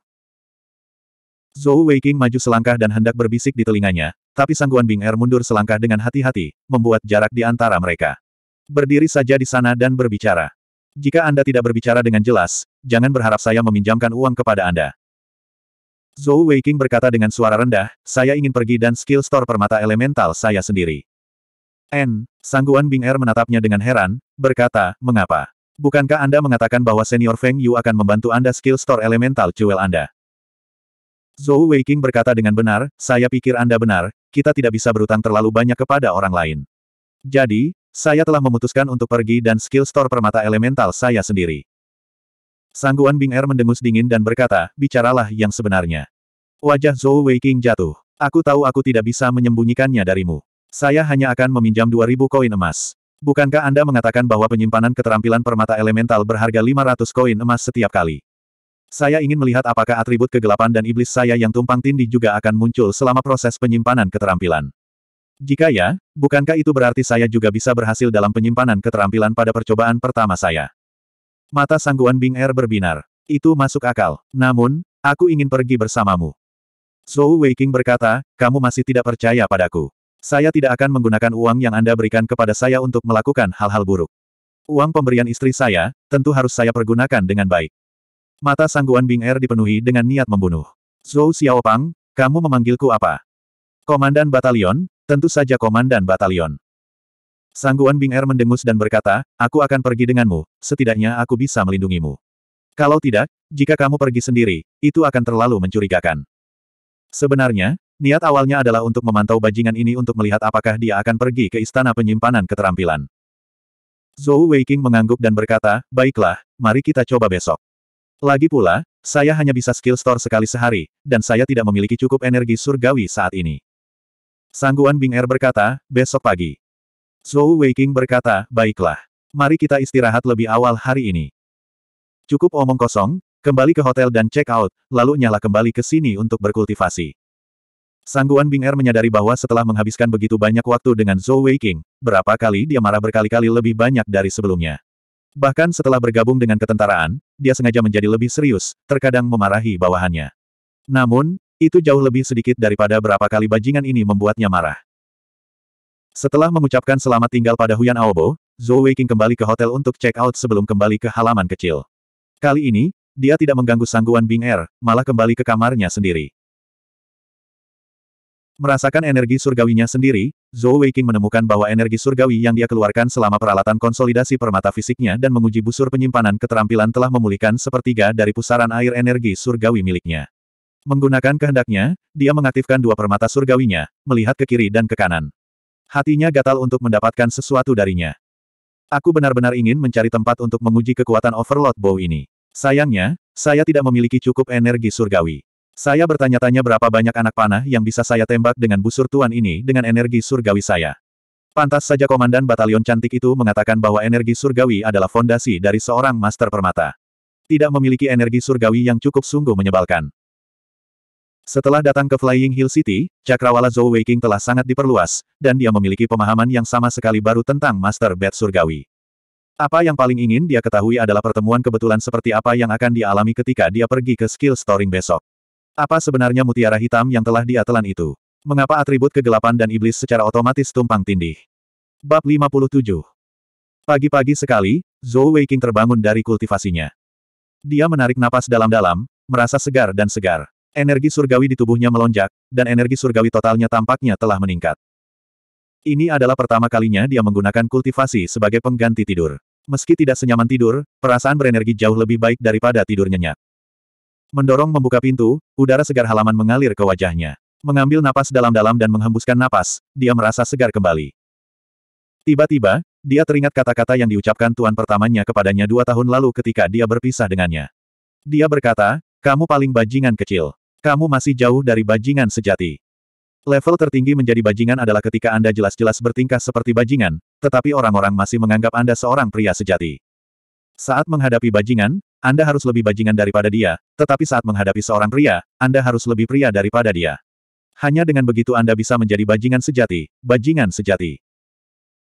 Zhou Weiqing maju selangkah dan hendak berbisik di telinganya, tapi Sangguan Bing Er mundur selangkah dengan hati-hati, membuat jarak di antara mereka. Berdiri saja di sana dan berbicara. Jika Anda tidak berbicara dengan jelas, jangan berharap saya meminjamkan uang kepada Anda. Zhou Weiqing berkata dengan suara rendah, saya ingin pergi dan skill store permata elemental saya sendiri. N. Sangguan Bing Er menatapnya dengan heran, berkata, mengapa? Bukankah Anda mengatakan bahwa senior Feng Yu akan membantu Anda skill store elemental jewel Anda? Zhou Weiqing berkata dengan benar, saya pikir Anda benar, kita tidak bisa berutang terlalu banyak kepada orang lain. Jadi, saya telah memutuskan untuk pergi dan skill store permata elemental saya sendiri. Sangguan Bing Er mendengus dingin dan berkata, bicaralah yang sebenarnya. Wajah Zhou Weiqing jatuh. Aku tahu aku tidak bisa menyembunyikannya darimu. Saya hanya akan meminjam 2000 koin emas. Bukankah Anda mengatakan bahwa penyimpanan keterampilan permata elemental berharga 500 koin emas setiap kali? Saya ingin melihat apakah atribut kegelapan dan iblis saya yang tumpang tindih juga akan muncul selama proses penyimpanan keterampilan. Jika ya, bukankah itu berarti saya juga bisa berhasil dalam penyimpanan keterampilan pada percobaan pertama saya? Mata sangguan Bing Er berbinar. Itu masuk akal. Namun, aku ingin pergi bersamamu. Zhou Weiking berkata, kamu masih tidak percaya padaku. Saya tidak akan menggunakan uang yang Anda berikan kepada saya untuk melakukan hal-hal buruk. Uang pemberian istri saya, tentu harus saya pergunakan dengan baik. Mata sangguan Bing Er dipenuhi dengan niat membunuh. Zhou Xiaopang, kamu memanggilku apa? Komandan batalion, Tentu saja komandan batalion. Sangguan Bing Er mendengus dan berkata, aku akan pergi denganmu, setidaknya aku bisa melindungimu. Kalau tidak, jika kamu pergi sendiri, itu akan terlalu mencurigakan. Sebenarnya, niat awalnya adalah untuk memantau bajingan ini untuk melihat apakah dia akan pergi ke istana penyimpanan keterampilan. Zhou Weiqing mengangguk dan berkata, baiklah, mari kita coba besok. Lagi pula, saya hanya bisa skill store sekali sehari, dan saya tidak memiliki cukup energi surgawi saat ini. Sangguan Bing Er berkata, besok pagi. Zhou King berkata, baiklah. Mari kita istirahat lebih awal hari ini. Cukup omong kosong, kembali ke hotel dan check out, lalu nyala kembali ke sini untuk berkultivasi. Sangguan Bing Er menyadari bahwa setelah menghabiskan begitu banyak waktu dengan Zhou King, berapa kali dia marah berkali-kali lebih banyak dari sebelumnya. Bahkan setelah bergabung dengan ketentaraan, dia sengaja menjadi lebih serius, terkadang memarahi bawahannya. Namun, itu jauh lebih sedikit daripada berapa kali bajingan ini membuatnya marah. Setelah mengucapkan selamat tinggal pada Huyan Aobo, Zhou Weiqing kembali ke hotel untuk check out sebelum kembali ke halaman kecil. Kali ini, dia tidak mengganggu sangguan Bing Er, malah kembali ke kamarnya sendiri. Merasakan energi surgawinya sendiri, Zhou Weiqing menemukan bahwa energi surgawi yang dia keluarkan selama peralatan konsolidasi permata fisiknya dan menguji busur penyimpanan keterampilan telah memulihkan sepertiga dari pusaran air energi surgawi miliknya. Menggunakan kehendaknya, dia mengaktifkan dua permata surgawinya, melihat ke kiri dan ke kanan. Hatinya gatal untuk mendapatkan sesuatu darinya. Aku benar-benar ingin mencari tempat untuk menguji kekuatan Overlord Bow ini. Sayangnya, saya tidak memiliki cukup energi surgawi. Saya bertanya-tanya berapa banyak anak panah yang bisa saya tembak dengan busur tuan ini dengan energi surgawi saya. Pantas saja Komandan Batalion Cantik itu mengatakan bahwa energi surgawi adalah fondasi dari seorang Master Permata. Tidak memiliki energi surgawi yang cukup sungguh menyebalkan. Setelah datang ke Flying Hill City, cakrawala Zhou Waking telah sangat diperluas, dan dia memiliki pemahaman yang sama sekali baru tentang Master Bat Surgawi. Apa yang paling ingin dia ketahui adalah pertemuan kebetulan seperti apa yang akan dialami ketika dia pergi ke skill storing besok. Apa sebenarnya mutiara hitam yang telah dia telan itu? Mengapa atribut kegelapan dan iblis secara otomatis tumpang tindih? Bab 57 Pagi-pagi sekali, Zhou Waking terbangun dari kultivasinya. Dia menarik napas dalam-dalam, merasa segar dan segar. Energi surgawi di tubuhnya melonjak, dan energi surgawi totalnya tampaknya telah meningkat. Ini adalah pertama kalinya dia menggunakan kultivasi sebagai pengganti tidur. Meski tidak senyaman tidur, perasaan berenergi jauh lebih baik daripada tidur nyenyak. Mendorong membuka pintu, udara segar halaman mengalir ke wajahnya. Mengambil napas dalam-dalam dan menghembuskan napas, dia merasa segar kembali. Tiba-tiba, dia teringat kata-kata yang diucapkan tuan pertamanya kepadanya dua tahun lalu ketika dia berpisah dengannya. Dia berkata, kamu paling bajingan kecil. Kamu masih jauh dari bajingan sejati. Level tertinggi menjadi bajingan adalah ketika Anda jelas-jelas bertingkah seperti bajingan, tetapi orang-orang masih menganggap Anda seorang pria sejati. Saat menghadapi bajingan, Anda harus lebih bajingan daripada dia, tetapi saat menghadapi seorang pria, Anda harus lebih pria daripada dia. Hanya dengan begitu Anda bisa menjadi bajingan sejati, bajingan sejati.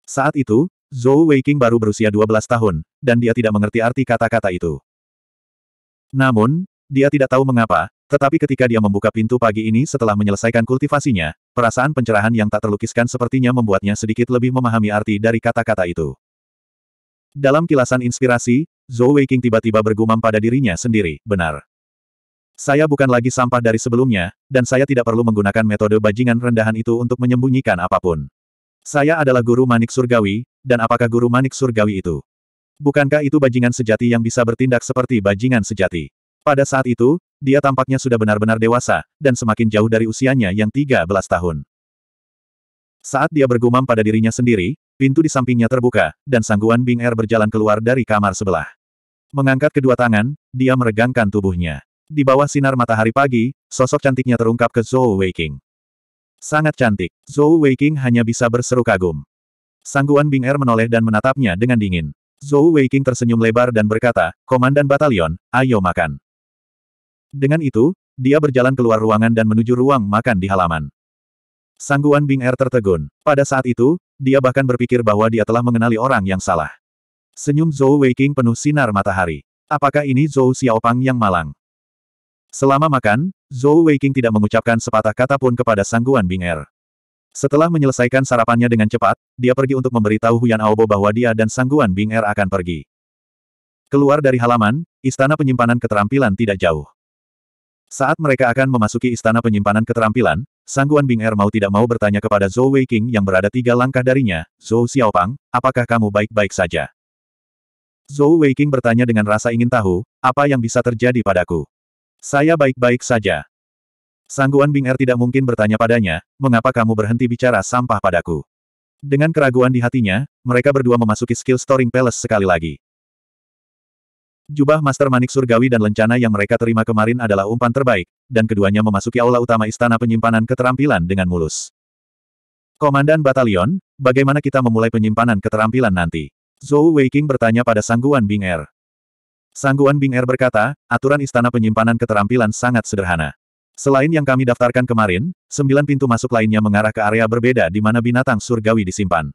Saat itu, Zhou Weiqing baru berusia 12 tahun, dan dia tidak mengerti arti kata-kata itu. Namun, dia tidak tahu mengapa, tetapi ketika dia membuka pintu pagi ini setelah menyelesaikan kultivasinya, perasaan pencerahan yang tak terlukiskan sepertinya membuatnya sedikit lebih memahami arti dari kata-kata itu. Dalam kilasan inspirasi, Zhou Weiqing tiba-tiba bergumam pada dirinya sendiri, benar. Saya bukan lagi sampah dari sebelumnya, dan saya tidak perlu menggunakan metode bajingan rendahan itu untuk menyembunyikan apapun. Saya adalah guru manik surgawi, dan apakah guru manik surgawi itu? Bukankah itu bajingan sejati yang bisa bertindak seperti bajingan sejati? Pada saat itu, dia tampaknya sudah benar-benar dewasa, dan semakin jauh dari usianya yang 13 tahun. Saat dia bergumam pada dirinya sendiri, pintu di sampingnya terbuka, dan sangguan Bing Er berjalan keluar dari kamar sebelah. Mengangkat kedua tangan, dia meregangkan tubuhnya. Di bawah sinar matahari pagi, sosok cantiknya terungkap ke Zhou Weiqing. Sangat cantik, Zhou Weiqing hanya bisa berseru kagum. Sangguan Bing Er menoleh dan menatapnya dengan dingin. Zhou Weiqing tersenyum lebar dan berkata, Komandan Batalion, ayo makan. Dengan itu, dia berjalan keluar ruangan dan menuju ruang makan di halaman. Sangguan Bing Er tertegun. Pada saat itu, dia bahkan berpikir bahwa dia telah mengenali orang yang salah. Senyum Zhou Weiqing penuh sinar matahari. Apakah ini Zhou Xiaopang yang malang? Selama makan, Zhou Weiqing tidak mengucapkan sepatah kata pun kepada Sangguan Bing Er. Setelah menyelesaikan sarapannya dengan cepat, dia pergi untuk memberitahu Huyan Aobo bahwa dia dan Sangguan Bing Er akan pergi. Keluar dari halaman, istana penyimpanan keterampilan tidak jauh. Saat mereka akan memasuki istana penyimpanan keterampilan, Sangguan Bing Er mau tidak mau bertanya kepada Zhou Wei King yang berada tiga langkah darinya, Zhou Xiaopang, apakah kamu baik-baik saja? Zhou Wei King bertanya dengan rasa ingin tahu, apa yang bisa terjadi padaku? Saya baik-baik saja. Sangguan Bing Er tidak mungkin bertanya padanya, mengapa kamu berhenti bicara sampah padaku? Dengan keraguan di hatinya, mereka berdua memasuki skill storing palace sekali lagi. Jubah Master Manik Surgawi dan lencana yang mereka terima kemarin adalah umpan terbaik, dan keduanya memasuki aula utama Istana Penyimpanan Keterampilan dengan mulus. Komandan Batalion, bagaimana kita memulai penyimpanan keterampilan nanti? Zhou Weiqing bertanya pada Sangguan Bing Er. Sangguan Bing Er berkata, aturan Istana Penyimpanan Keterampilan sangat sederhana. Selain yang kami daftarkan kemarin, sembilan pintu masuk lainnya mengarah ke area berbeda di mana binatang surgawi disimpan.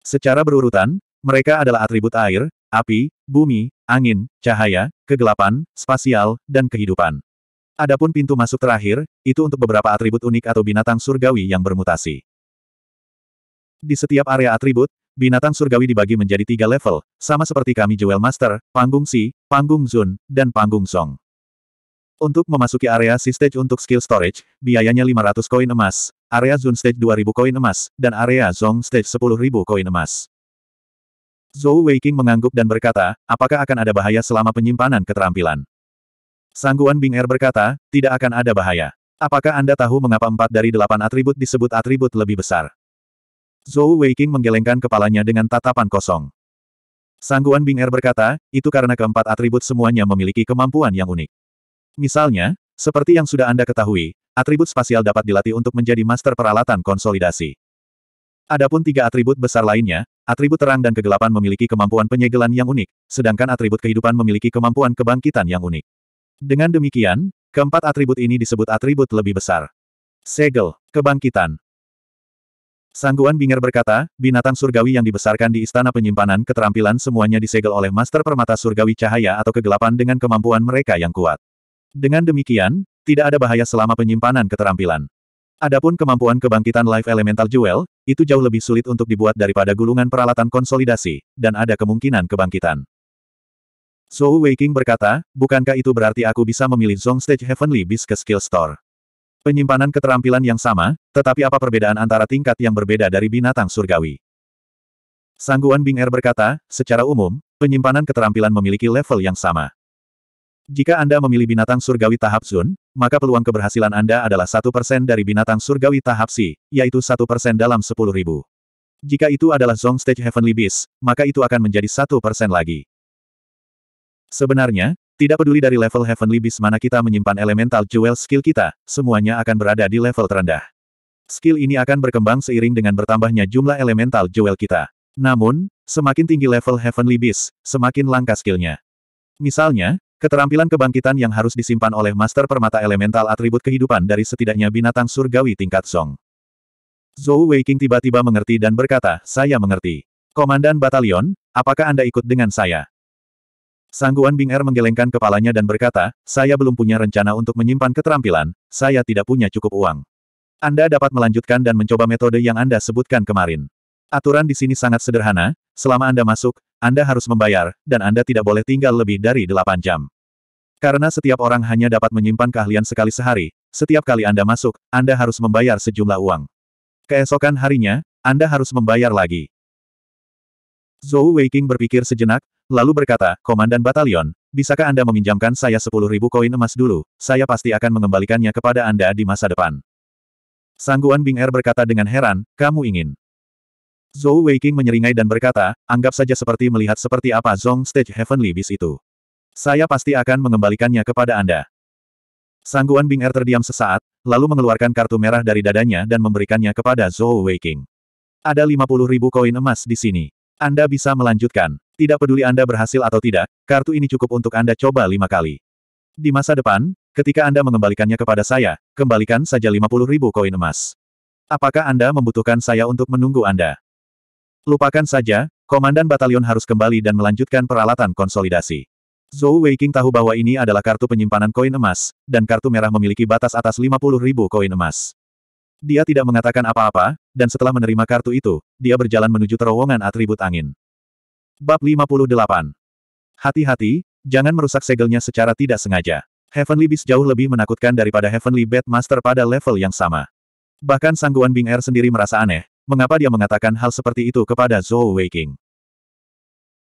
Secara berurutan, mereka adalah atribut air, api, bumi, angin, cahaya, kegelapan, spasial, dan kehidupan. Adapun pintu masuk terakhir, itu untuk beberapa atribut unik atau binatang surgawi yang bermutasi. Di setiap area atribut, binatang surgawi dibagi menjadi tiga level, sama seperti kami Jewel Master, Panggung Si, Panggung Zun, dan Panggung Song. Untuk memasuki area Si Stage untuk skill storage, biayanya 500 koin emas, area Zun Stage 2000 koin emas, dan area Zong Stage 10.000 koin emas. Zhou Weiqing mengangguk dan berkata, apakah akan ada bahaya selama penyimpanan keterampilan? Sangguan Bing Er berkata, tidak akan ada bahaya. Apakah Anda tahu mengapa empat dari delapan atribut disebut atribut lebih besar? Zhou Weiqing menggelengkan kepalanya dengan tatapan kosong. Sangguan Bing Er berkata, itu karena keempat atribut semuanya memiliki kemampuan yang unik. Misalnya, seperti yang sudah Anda ketahui, atribut spasial dapat dilatih untuk menjadi master peralatan konsolidasi. Adapun tiga atribut besar lainnya, Atribut terang dan kegelapan memiliki kemampuan penyegelan yang unik, sedangkan atribut kehidupan memiliki kemampuan kebangkitan yang unik. Dengan demikian, keempat atribut ini disebut atribut lebih besar. Segel, kebangkitan. Sangguan Binger berkata, binatang surgawi yang dibesarkan di istana penyimpanan keterampilan semuanya disegel oleh master permata surgawi cahaya atau kegelapan dengan kemampuan mereka yang kuat. Dengan demikian, tidak ada bahaya selama penyimpanan keterampilan. Adapun kemampuan kebangkitan Life Elemental Jewel, itu jauh lebih sulit untuk dibuat daripada gulungan peralatan konsolidasi, dan ada kemungkinan kebangkitan. So Waking berkata, bukankah itu berarti aku bisa memilih Zong Stage Heavenly Beast ke Skill Store? Penyimpanan keterampilan yang sama, tetapi apa perbedaan antara tingkat yang berbeda dari binatang surgawi? Sangguan Bing Er berkata, secara umum, penyimpanan keterampilan memiliki level yang sama. Jika Anda memilih binatang surgawi tahap Zun, maka peluang keberhasilan Anda adalah satu persen dari binatang surgawi tahap Si, yaitu persen dalam sepuluh ribu. Jika itu adalah Zong Stage Heavenly Beast, maka itu akan menjadi satu persen lagi. Sebenarnya, tidak peduli dari level Heavenly Beast mana kita menyimpan elemental jewel skill kita, semuanya akan berada di level terendah. Skill ini akan berkembang seiring dengan bertambahnya jumlah elemental jewel kita. Namun, semakin tinggi level Heavenly Beast, semakin langka skillnya. Misalnya, Keterampilan kebangkitan yang harus disimpan oleh Master Permata Elemental atribut kehidupan dari setidaknya binatang surgawi tingkat Song. Zhou Weiqing tiba-tiba mengerti dan berkata, saya mengerti. Komandan Batalion, apakah Anda ikut dengan saya? Sangguan Bing Er menggelengkan kepalanya dan berkata, saya belum punya rencana untuk menyimpan keterampilan, saya tidak punya cukup uang. Anda dapat melanjutkan dan mencoba metode yang Anda sebutkan kemarin. Aturan di sini sangat sederhana, selama Anda masuk, Anda harus membayar, dan Anda tidak boleh tinggal lebih dari 8 jam. Karena setiap orang hanya dapat menyimpan keahlian sekali sehari, setiap kali Anda masuk, Anda harus membayar sejumlah uang. Keesokan harinya, Anda harus membayar lagi. Zhou Weiqing berpikir sejenak, lalu berkata, Komandan Batalion, bisakah Anda meminjamkan saya 10.000 koin emas dulu, saya pasti akan mengembalikannya kepada Anda di masa depan. Sangguan Bing Er berkata dengan heran, kamu ingin Zhou Weiqing menyeringai dan berkata, anggap saja seperti melihat seperti apa Zong Stage Heavenly Beast itu. Saya pasti akan mengembalikannya kepada Anda. Sangguan Bing Er terdiam sesaat, lalu mengeluarkan kartu merah dari dadanya dan memberikannya kepada Zhou Weiqing. Ada 50 ribu koin emas di sini. Anda bisa melanjutkan. Tidak peduli Anda berhasil atau tidak, kartu ini cukup untuk Anda coba lima kali. Di masa depan, ketika Anda mengembalikannya kepada saya, kembalikan saja 50 ribu koin emas. Apakah Anda membutuhkan saya untuk menunggu Anda? Lupakan saja, komandan batalion harus kembali dan melanjutkan peralatan konsolidasi. Zhou Weiqing tahu bahwa ini adalah kartu penyimpanan koin emas, dan kartu merah memiliki batas atas 50 ribu koin emas. Dia tidak mengatakan apa-apa, dan setelah menerima kartu itu, dia berjalan menuju terowongan atribut angin. Bab 58 Hati-hati, jangan merusak segelnya secara tidak sengaja. Heavenly Beast jauh lebih menakutkan daripada Heavenly Bat Master pada level yang sama. Bahkan sangguan Bing Air er sendiri merasa aneh, mengapa dia mengatakan hal seperti itu kepada Zhou Weiqing.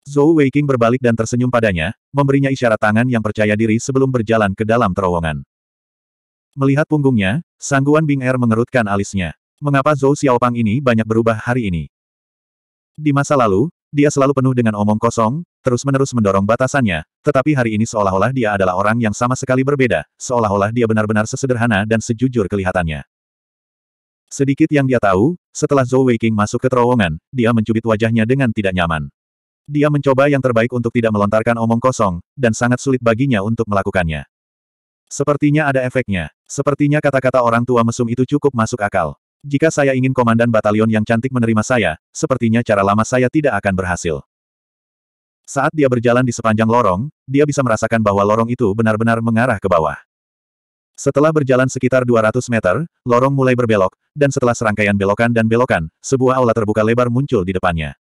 Zhou Weiqing berbalik dan tersenyum padanya, memberinya isyarat tangan yang percaya diri sebelum berjalan ke dalam terowongan. Melihat punggungnya, Sangguan Bing Er mengerutkan alisnya. Mengapa Zhou Xiaopang ini banyak berubah hari ini? Di masa lalu, dia selalu penuh dengan omong kosong, terus-menerus mendorong batasannya, tetapi hari ini seolah-olah dia adalah orang yang sama sekali berbeda, seolah-olah dia benar-benar sesederhana dan sejujur kelihatannya. Sedikit yang dia tahu, setelah Zhou Weiqing masuk ke terowongan, dia mencubit wajahnya dengan tidak nyaman. Dia mencoba yang terbaik untuk tidak melontarkan omong kosong, dan sangat sulit baginya untuk melakukannya. Sepertinya ada efeknya. Sepertinya kata-kata orang tua mesum itu cukup masuk akal. Jika saya ingin komandan batalion yang cantik menerima saya, sepertinya cara lama saya tidak akan berhasil. Saat dia berjalan di sepanjang lorong, dia bisa merasakan bahwa lorong itu benar-benar mengarah ke bawah. Setelah berjalan sekitar 200 meter, lorong mulai berbelok, dan setelah serangkaian belokan dan belokan, sebuah aula terbuka lebar muncul di depannya.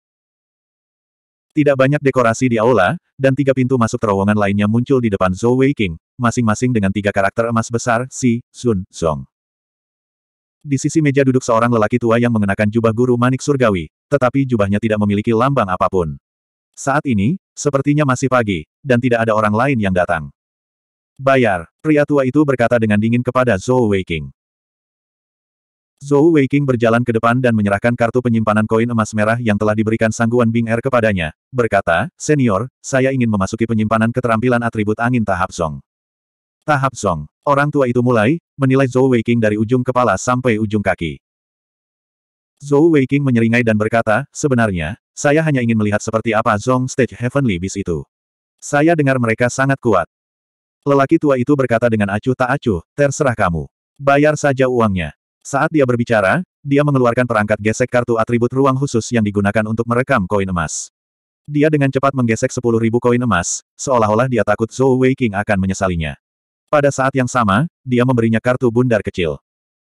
Tidak banyak dekorasi di aula, dan tiga pintu masuk terowongan lainnya muncul di depan Zhou Wei King, masing-masing dengan tiga karakter emas besar, Si, Sun, Song. Di sisi meja duduk seorang lelaki tua yang mengenakan jubah guru manik surgawi, tetapi jubahnya tidak memiliki lambang apapun. Saat ini, sepertinya masih pagi, dan tidak ada orang lain yang datang. Bayar, pria tua itu berkata dengan dingin kepada Zhou Weiqing. Zhou Weiqing berjalan ke depan dan menyerahkan kartu penyimpanan koin emas merah yang telah diberikan Sangguan Bing Er kepadanya, berkata, Senior, saya ingin memasuki penyimpanan keterampilan atribut angin tahap Song. Tahap Song. Orang tua itu mulai, menilai Zhou Weiqing dari ujung kepala sampai ujung kaki. Zhou Weiqing menyeringai dan berkata, sebenarnya, saya hanya ingin melihat seperti apa Zong Stage Heavenly Beast itu. Saya dengar mereka sangat kuat. Lelaki tua itu berkata dengan acuh tak acuh, terserah kamu. Bayar saja uangnya. Saat dia berbicara, dia mengeluarkan perangkat gesek kartu atribut ruang khusus yang digunakan untuk merekam koin emas. Dia dengan cepat menggesek 10.000 koin emas, seolah-olah dia takut Zhou Weiqing akan menyesalinya. Pada saat yang sama, dia memberinya kartu bundar kecil.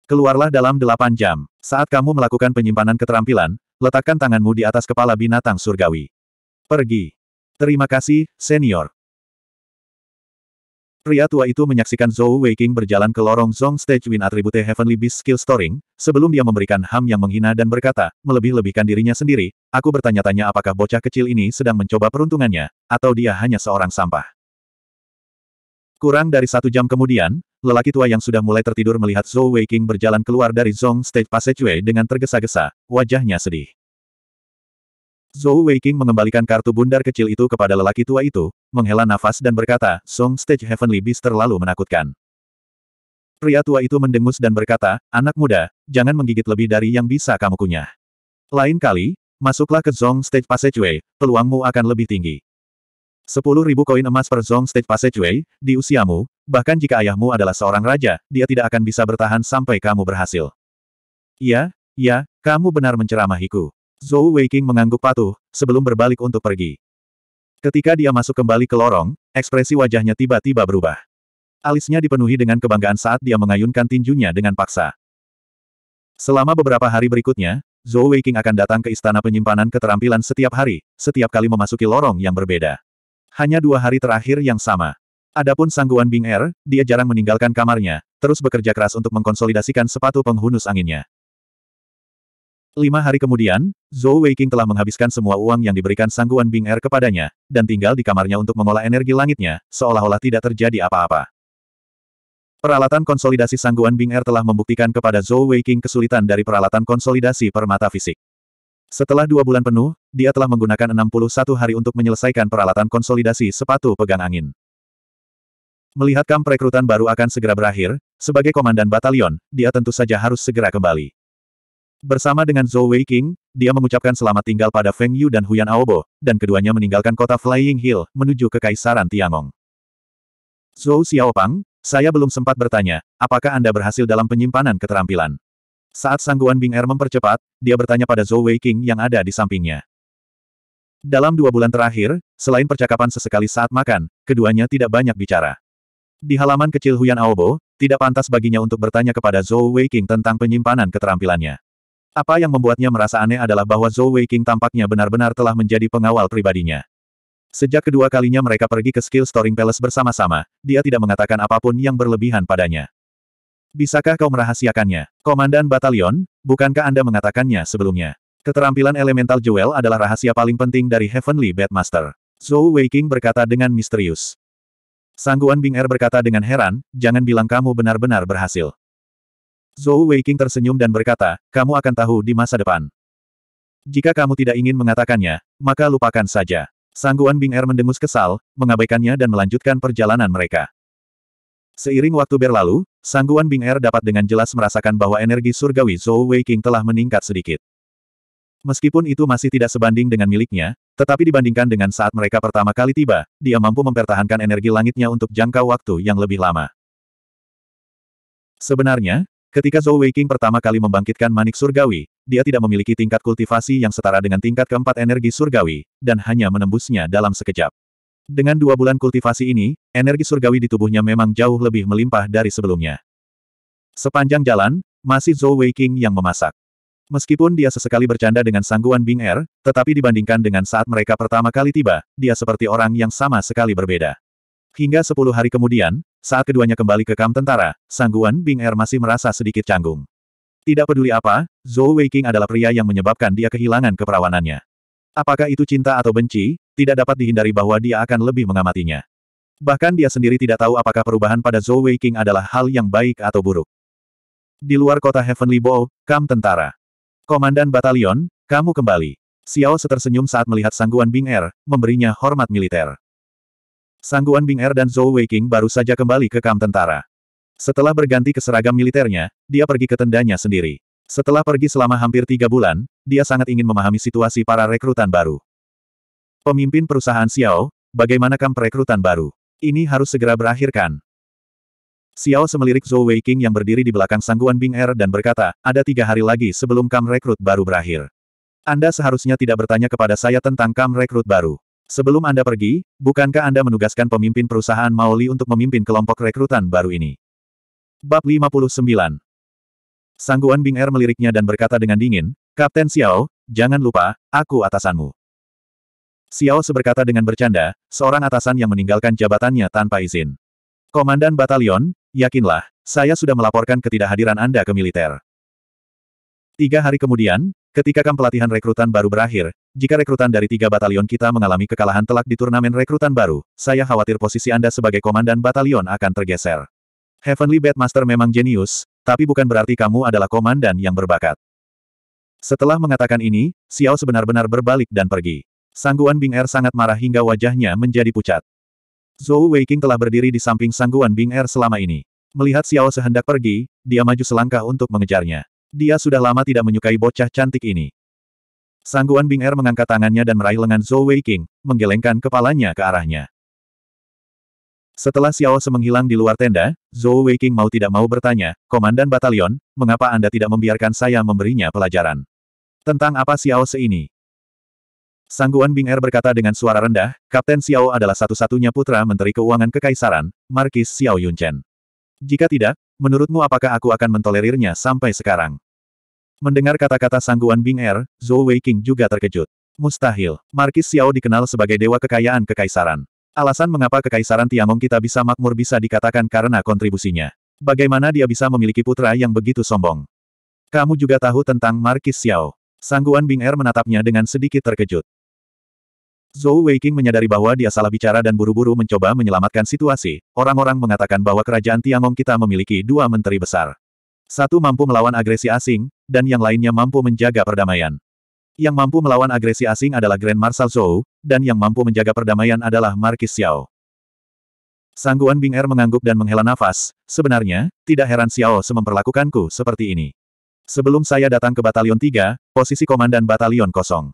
Keluarlah dalam 8 jam. Saat kamu melakukan penyimpanan keterampilan, letakkan tanganmu di atas kepala binatang surgawi. Pergi. Terima kasih, senior. Pria tua itu menyaksikan Zhou Weiqing berjalan ke lorong Zong Stage Win Attribute Heavenly Beast Skill Storing, sebelum dia memberikan ham yang menghina dan berkata, melebih-lebihkan dirinya sendiri, aku bertanya-tanya apakah bocah kecil ini sedang mencoba peruntungannya, atau dia hanya seorang sampah. Kurang dari satu jam kemudian, lelaki tua yang sudah mulai tertidur melihat Zhou Weiqing berjalan keluar dari Zong Stage Passageway dengan tergesa-gesa, wajahnya sedih. Zhou Weiqing mengembalikan kartu bundar kecil itu kepada lelaki tua itu, menghela nafas dan berkata, Song Stage Heavenly Beast terlalu menakutkan. Pria tua itu mendengus dan berkata, anak muda, jangan menggigit lebih dari yang bisa kamu kunyah. Lain kali, masuklah ke Zong Stage Passageway, peluangmu akan lebih tinggi. Sepuluh koin emas per Zong Stage Passageway, di usiamu, bahkan jika ayahmu adalah seorang raja, dia tidak akan bisa bertahan sampai kamu berhasil. Iya, iya, kamu benar menceramahiku. Zhou Weiqing mengangguk patuh, sebelum berbalik untuk pergi. Ketika dia masuk kembali ke lorong, ekspresi wajahnya tiba-tiba berubah. Alisnya dipenuhi dengan kebanggaan saat dia mengayunkan tinjunya dengan paksa. Selama beberapa hari berikutnya, Zhou Weiqing akan datang ke istana penyimpanan keterampilan setiap hari, setiap kali memasuki lorong yang berbeda. Hanya dua hari terakhir yang sama. Adapun sangguan Bing Er, dia jarang meninggalkan kamarnya, terus bekerja keras untuk mengkonsolidasikan sepatu penghunus anginnya. Lima hari kemudian, Zhou Weiqing telah menghabiskan semua uang yang diberikan sangguan Bing Er kepadanya, dan tinggal di kamarnya untuk mengolah energi langitnya, seolah-olah tidak terjadi apa-apa. Peralatan konsolidasi sangguan Bing Er telah membuktikan kepada Zhou Weiqing kesulitan dari peralatan konsolidasi permata fisik. Setelah dua bulan penuh, dia telah menggunakan 61 hari untuk menyelesaikan peralatan konsolidasi sepatu pegang angin. Melihat kamp rekrutan baru akan segera berakhir, sebagai komandan batalion, dia tentu saja harus segera kembali. Bersama dengan Zhou Weiqing, dia mengucapkan selamat tinggal pada Feng Yu dan Huyan Aobo, dan keduanya meninggalkan kota Flying Hill, menuju Kekaisaran Tiangong. Zhou Xiaopang, saya belum sempat bertanya, apakah Anda berhasil dalam penyimpanan keterampilan? Saat sangguan Bing Er mempercepat, dia bertanya pada Zhou Weiqing yang ada di sampingnya. Dalam dua bulan terakhir, selain percakapan sesekali saat makan, keduanya tidak banyak bicara. Di halaman kecil Huyan Aobo, tidak pantas baginya untuk bertanya kepada Zhou Weiqing tentang penyimpanan keterampilannya. Apa yang membuatnya merasa aneh adalah bahwa Zhou Weiqing tampaknya benar-benar telah menjadi pengawal pribadinya. Sejak kedua kalinya mereka pergi ke Skill Storing Palace bersama-sama, dia tidak mengatakan apapun yang berlebihan padanya. Bisakah kau merahasiakannya? Komandan Batalion, bukankah Anda mengatakannya sebelumnya? Keterampilan Elemental Jewel adalah rahasia paling penting dari Heavenly Batmaster. Zhou Weiqing berkata dengan misterius. Sangguan Bing Er berkata dengan heran, jangan bilang kamu benar-benar berhasil. Zhou Weiqing tersenyum dan berkata, kamu akan tahu di masa depan. Jika kamu tidak ingin mengatakannya, maka lupakan saja. Sangguan Bing Er mendengus kesal, mengabaikannya dan melanjutkan perjalanan mereka. Seiring waktu berlalu, Sangguan Bing Er dapat dengan jelas merasakan bahwa energi surgawi Zhou Weiqing telah meningkat sedikit. Meskipun itu masih tidak sebanding dengan miliknya, tetapi dibandingkan dengan saat mereka pertama kali tiba, dia mampu mempertahankan energi langitnya untuk jangka waktu yang lebih lama. Sebenarnya, Ketika Zhou Weiking pertama kali membangkitkan manik surgawi, dia tidak memiliki tingkat kultivasi yang setara dengan tingkat keempat energi surgawi, dan hanya menembusnya dalam sekejap. Dengan dua bulan kultivasi ini, energi surgawi di tubuhnya memang jauh lebih melimpah dari sebelumnya. Sepanjang jalan, masih Zhou Weiking yang memasak. Meskipun dia sesekali bercanda dengan sangguan Bing Er, tetapi dibandingkan dengan saat mereka pertama kali tiba, dia seperti orang yang sama sekali berbeda. Hingga sepuluh hari kemudian, saat keduanya kembali ke kamp tentara, Sangguan Bing Er masih merasa sedikit canggung. Tidak peduli apa, Zhou Weiqing adalah pria yang menyebabkan dia kehilangan keperawanannya. Apakah itu cinta atau benci, tidak dapat dihindari bahwa dia akan lebih mengamatinya. Bahkan dia sendiri tidak tahu apakah perubahan pada Zhou Weiqing adalah hal yang baik atau buruk. Di luar kota Heavenly Bow, kamp tentara. Komandan batalion, kamu kembali. Xiao setersenyum saat melihat sangguan Bing Er, memberinya hormat militer. Sangguan Bing Er dan Zhou Weiqing baru saja kembali ke kam tentara. Setelah berganti ke seragam militernya, dia pergi ke tendanya sendiri. Setelah pergi selama hampir tiga bulan, dia sangat ingin memahami situasi para rekrutan baru. Pemimpin perusahaan Xiao, bagaimana kam perekrutan baru? Ini harus segera berakhirkan. Xiao semelirik Zhou Weiqing yang berdiri di belakang sangguan Bing Er dan berkata, ada tiga hari lagi sebelum kam rekrut baru berakhir. Anda seharusnya tidak bertanya kepada saya tentang kam rekrut baru. Sebelum Anda pergi, bukankah Anda menugaskan pemimpin perusahaan Maoli untuk memimpin kelompok rekrutan baru ini? Bab 59 Sangguan Bing Er meliriknya dan berkata dengan dingin, Kapten Xiao, jangan lupa, aku atasanmu. Xiao seberkata dengan bercanda, seorang atasan yang meninggalkan jabatannya tanpa izin. Komandan batalion, yakinlah, saya sudah melaporkan ketidakhadiran Anda ke militer. Tiga hari kemudian, ketika kamp pelatihan rekrutan baru berakhir, jika rekrutan dari tiga batalion kita mengalami kekalahan telak di turnamen rekrutan baru, saya khawatir posisi Anda sebagai komandan batalion akan tergeser. Heavenly Batmaster memang jenius, tapi bukan berarti kamu adalah komandan yang berbakat. Setelah mengatakan ini, Xiao sebenar-benar berbalik dan pergi. Sangguan Bing Er sangat marah hingga wajahnya menjadi pucat. Zhou Weiking telah berdiri di samping Sangguan Bing Er selama ini. Melihat Xiao sehendak pergi, dia maju selangkah untuk mengejarnya. Dia sudah lama tidak menyukai bocah cantik ini. Sangguan Bing Er mengangkat tangannya dan meraih lengan Zhou Wei King, menggelengkan kepalanya ke arahnya. Setelah Xiao Se menghilang di luar tenda, Zhou Weiqing mau tidak mau bertanya, Komandan Batalion, mengapa Anda tidak membiarkan saya memberinya pelajaran? Tentang apa Xiao Se ini? Sangguan Bing Er berkata dengan suara rendah, Kapten Xiao adalah satu-satunya putra Menteri Keuangan Kekaisaran, Markis Xiao Yunchen. Jika tidak, Menurutmu apakah aku akan mentolerirnya sampai sekarang? Mendengar kata-kata sangguan Bing Er, Zhou Weiqing juga terkejut. Mustahil, Markis Xiao dikenal sebagai dewa kekayaan kekaisaran. Alasan mengapa kekaisaran Tiangong kita bisa makmur bisa dikatakan karena kontribusinya. Bagaimana dia bisa memiliki putra yang begitu sombong? Kamu juga tahu tentang Markis Xiao. Sangguan Bing Er menatapnya dengan sedikit terkejut. Zhou Weiqing menyadari bahwa dia salah bicara dan buru-buru mencoba menyelamatkan situasi. Orang-orang mengatakan bahwa kerajaan Tiangong kita memiliki dua menteri besar. Satu mampu melawan agresi asing, dan yang lainnya mampu menjaga perdamaian. Yang mampu melawan agresi asing adalah Grand Marshal Zhou, dan yang mampu menjaga perdamaian adalah Marquis Xiao. Sangguan Bing Er mengangguk dan menghela nafas, sebenarnya, tidak heran Xiao sememperlakukanku seperti ini. Sebelum saya datang ke Batalion 3, posisi komandan Batalion kosong.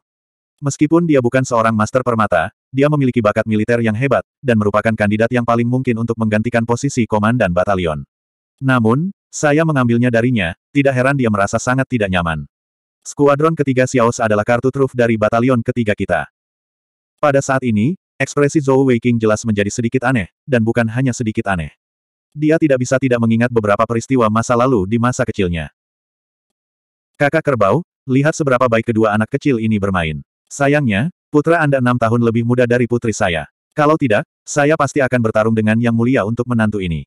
Meskipun dia bukan seorang master permata, dia memiliki bakat militer yang hebat, dan merupakan kandidat yang paling mungkin untuk menggantikan posisi komandan batalion. Namun, saya mengambilnya darinya, tidak heran dia merasa sangat tidak nyaman. Skuadron ketiga Xiaos adalah kartu truf dari batalion ketiga kita. Pada saat ini, ekspresi Zhou Weiqing jelas menjadi sedikit aneh, dan bukan hanya sedikit aneh. Dia tidak bisa tidak mengingat beberapa peristiwa masa lalu di masa kecilnya. Kakak kerbau, lihat seberapa baik kedua anak kecil ini bermain. Sayangnya, putra Anda enam tahun lebih muda dari putri saya. Kalau tidak, saya pasti akan bertarung dengan yang mulia untuk menantu ini.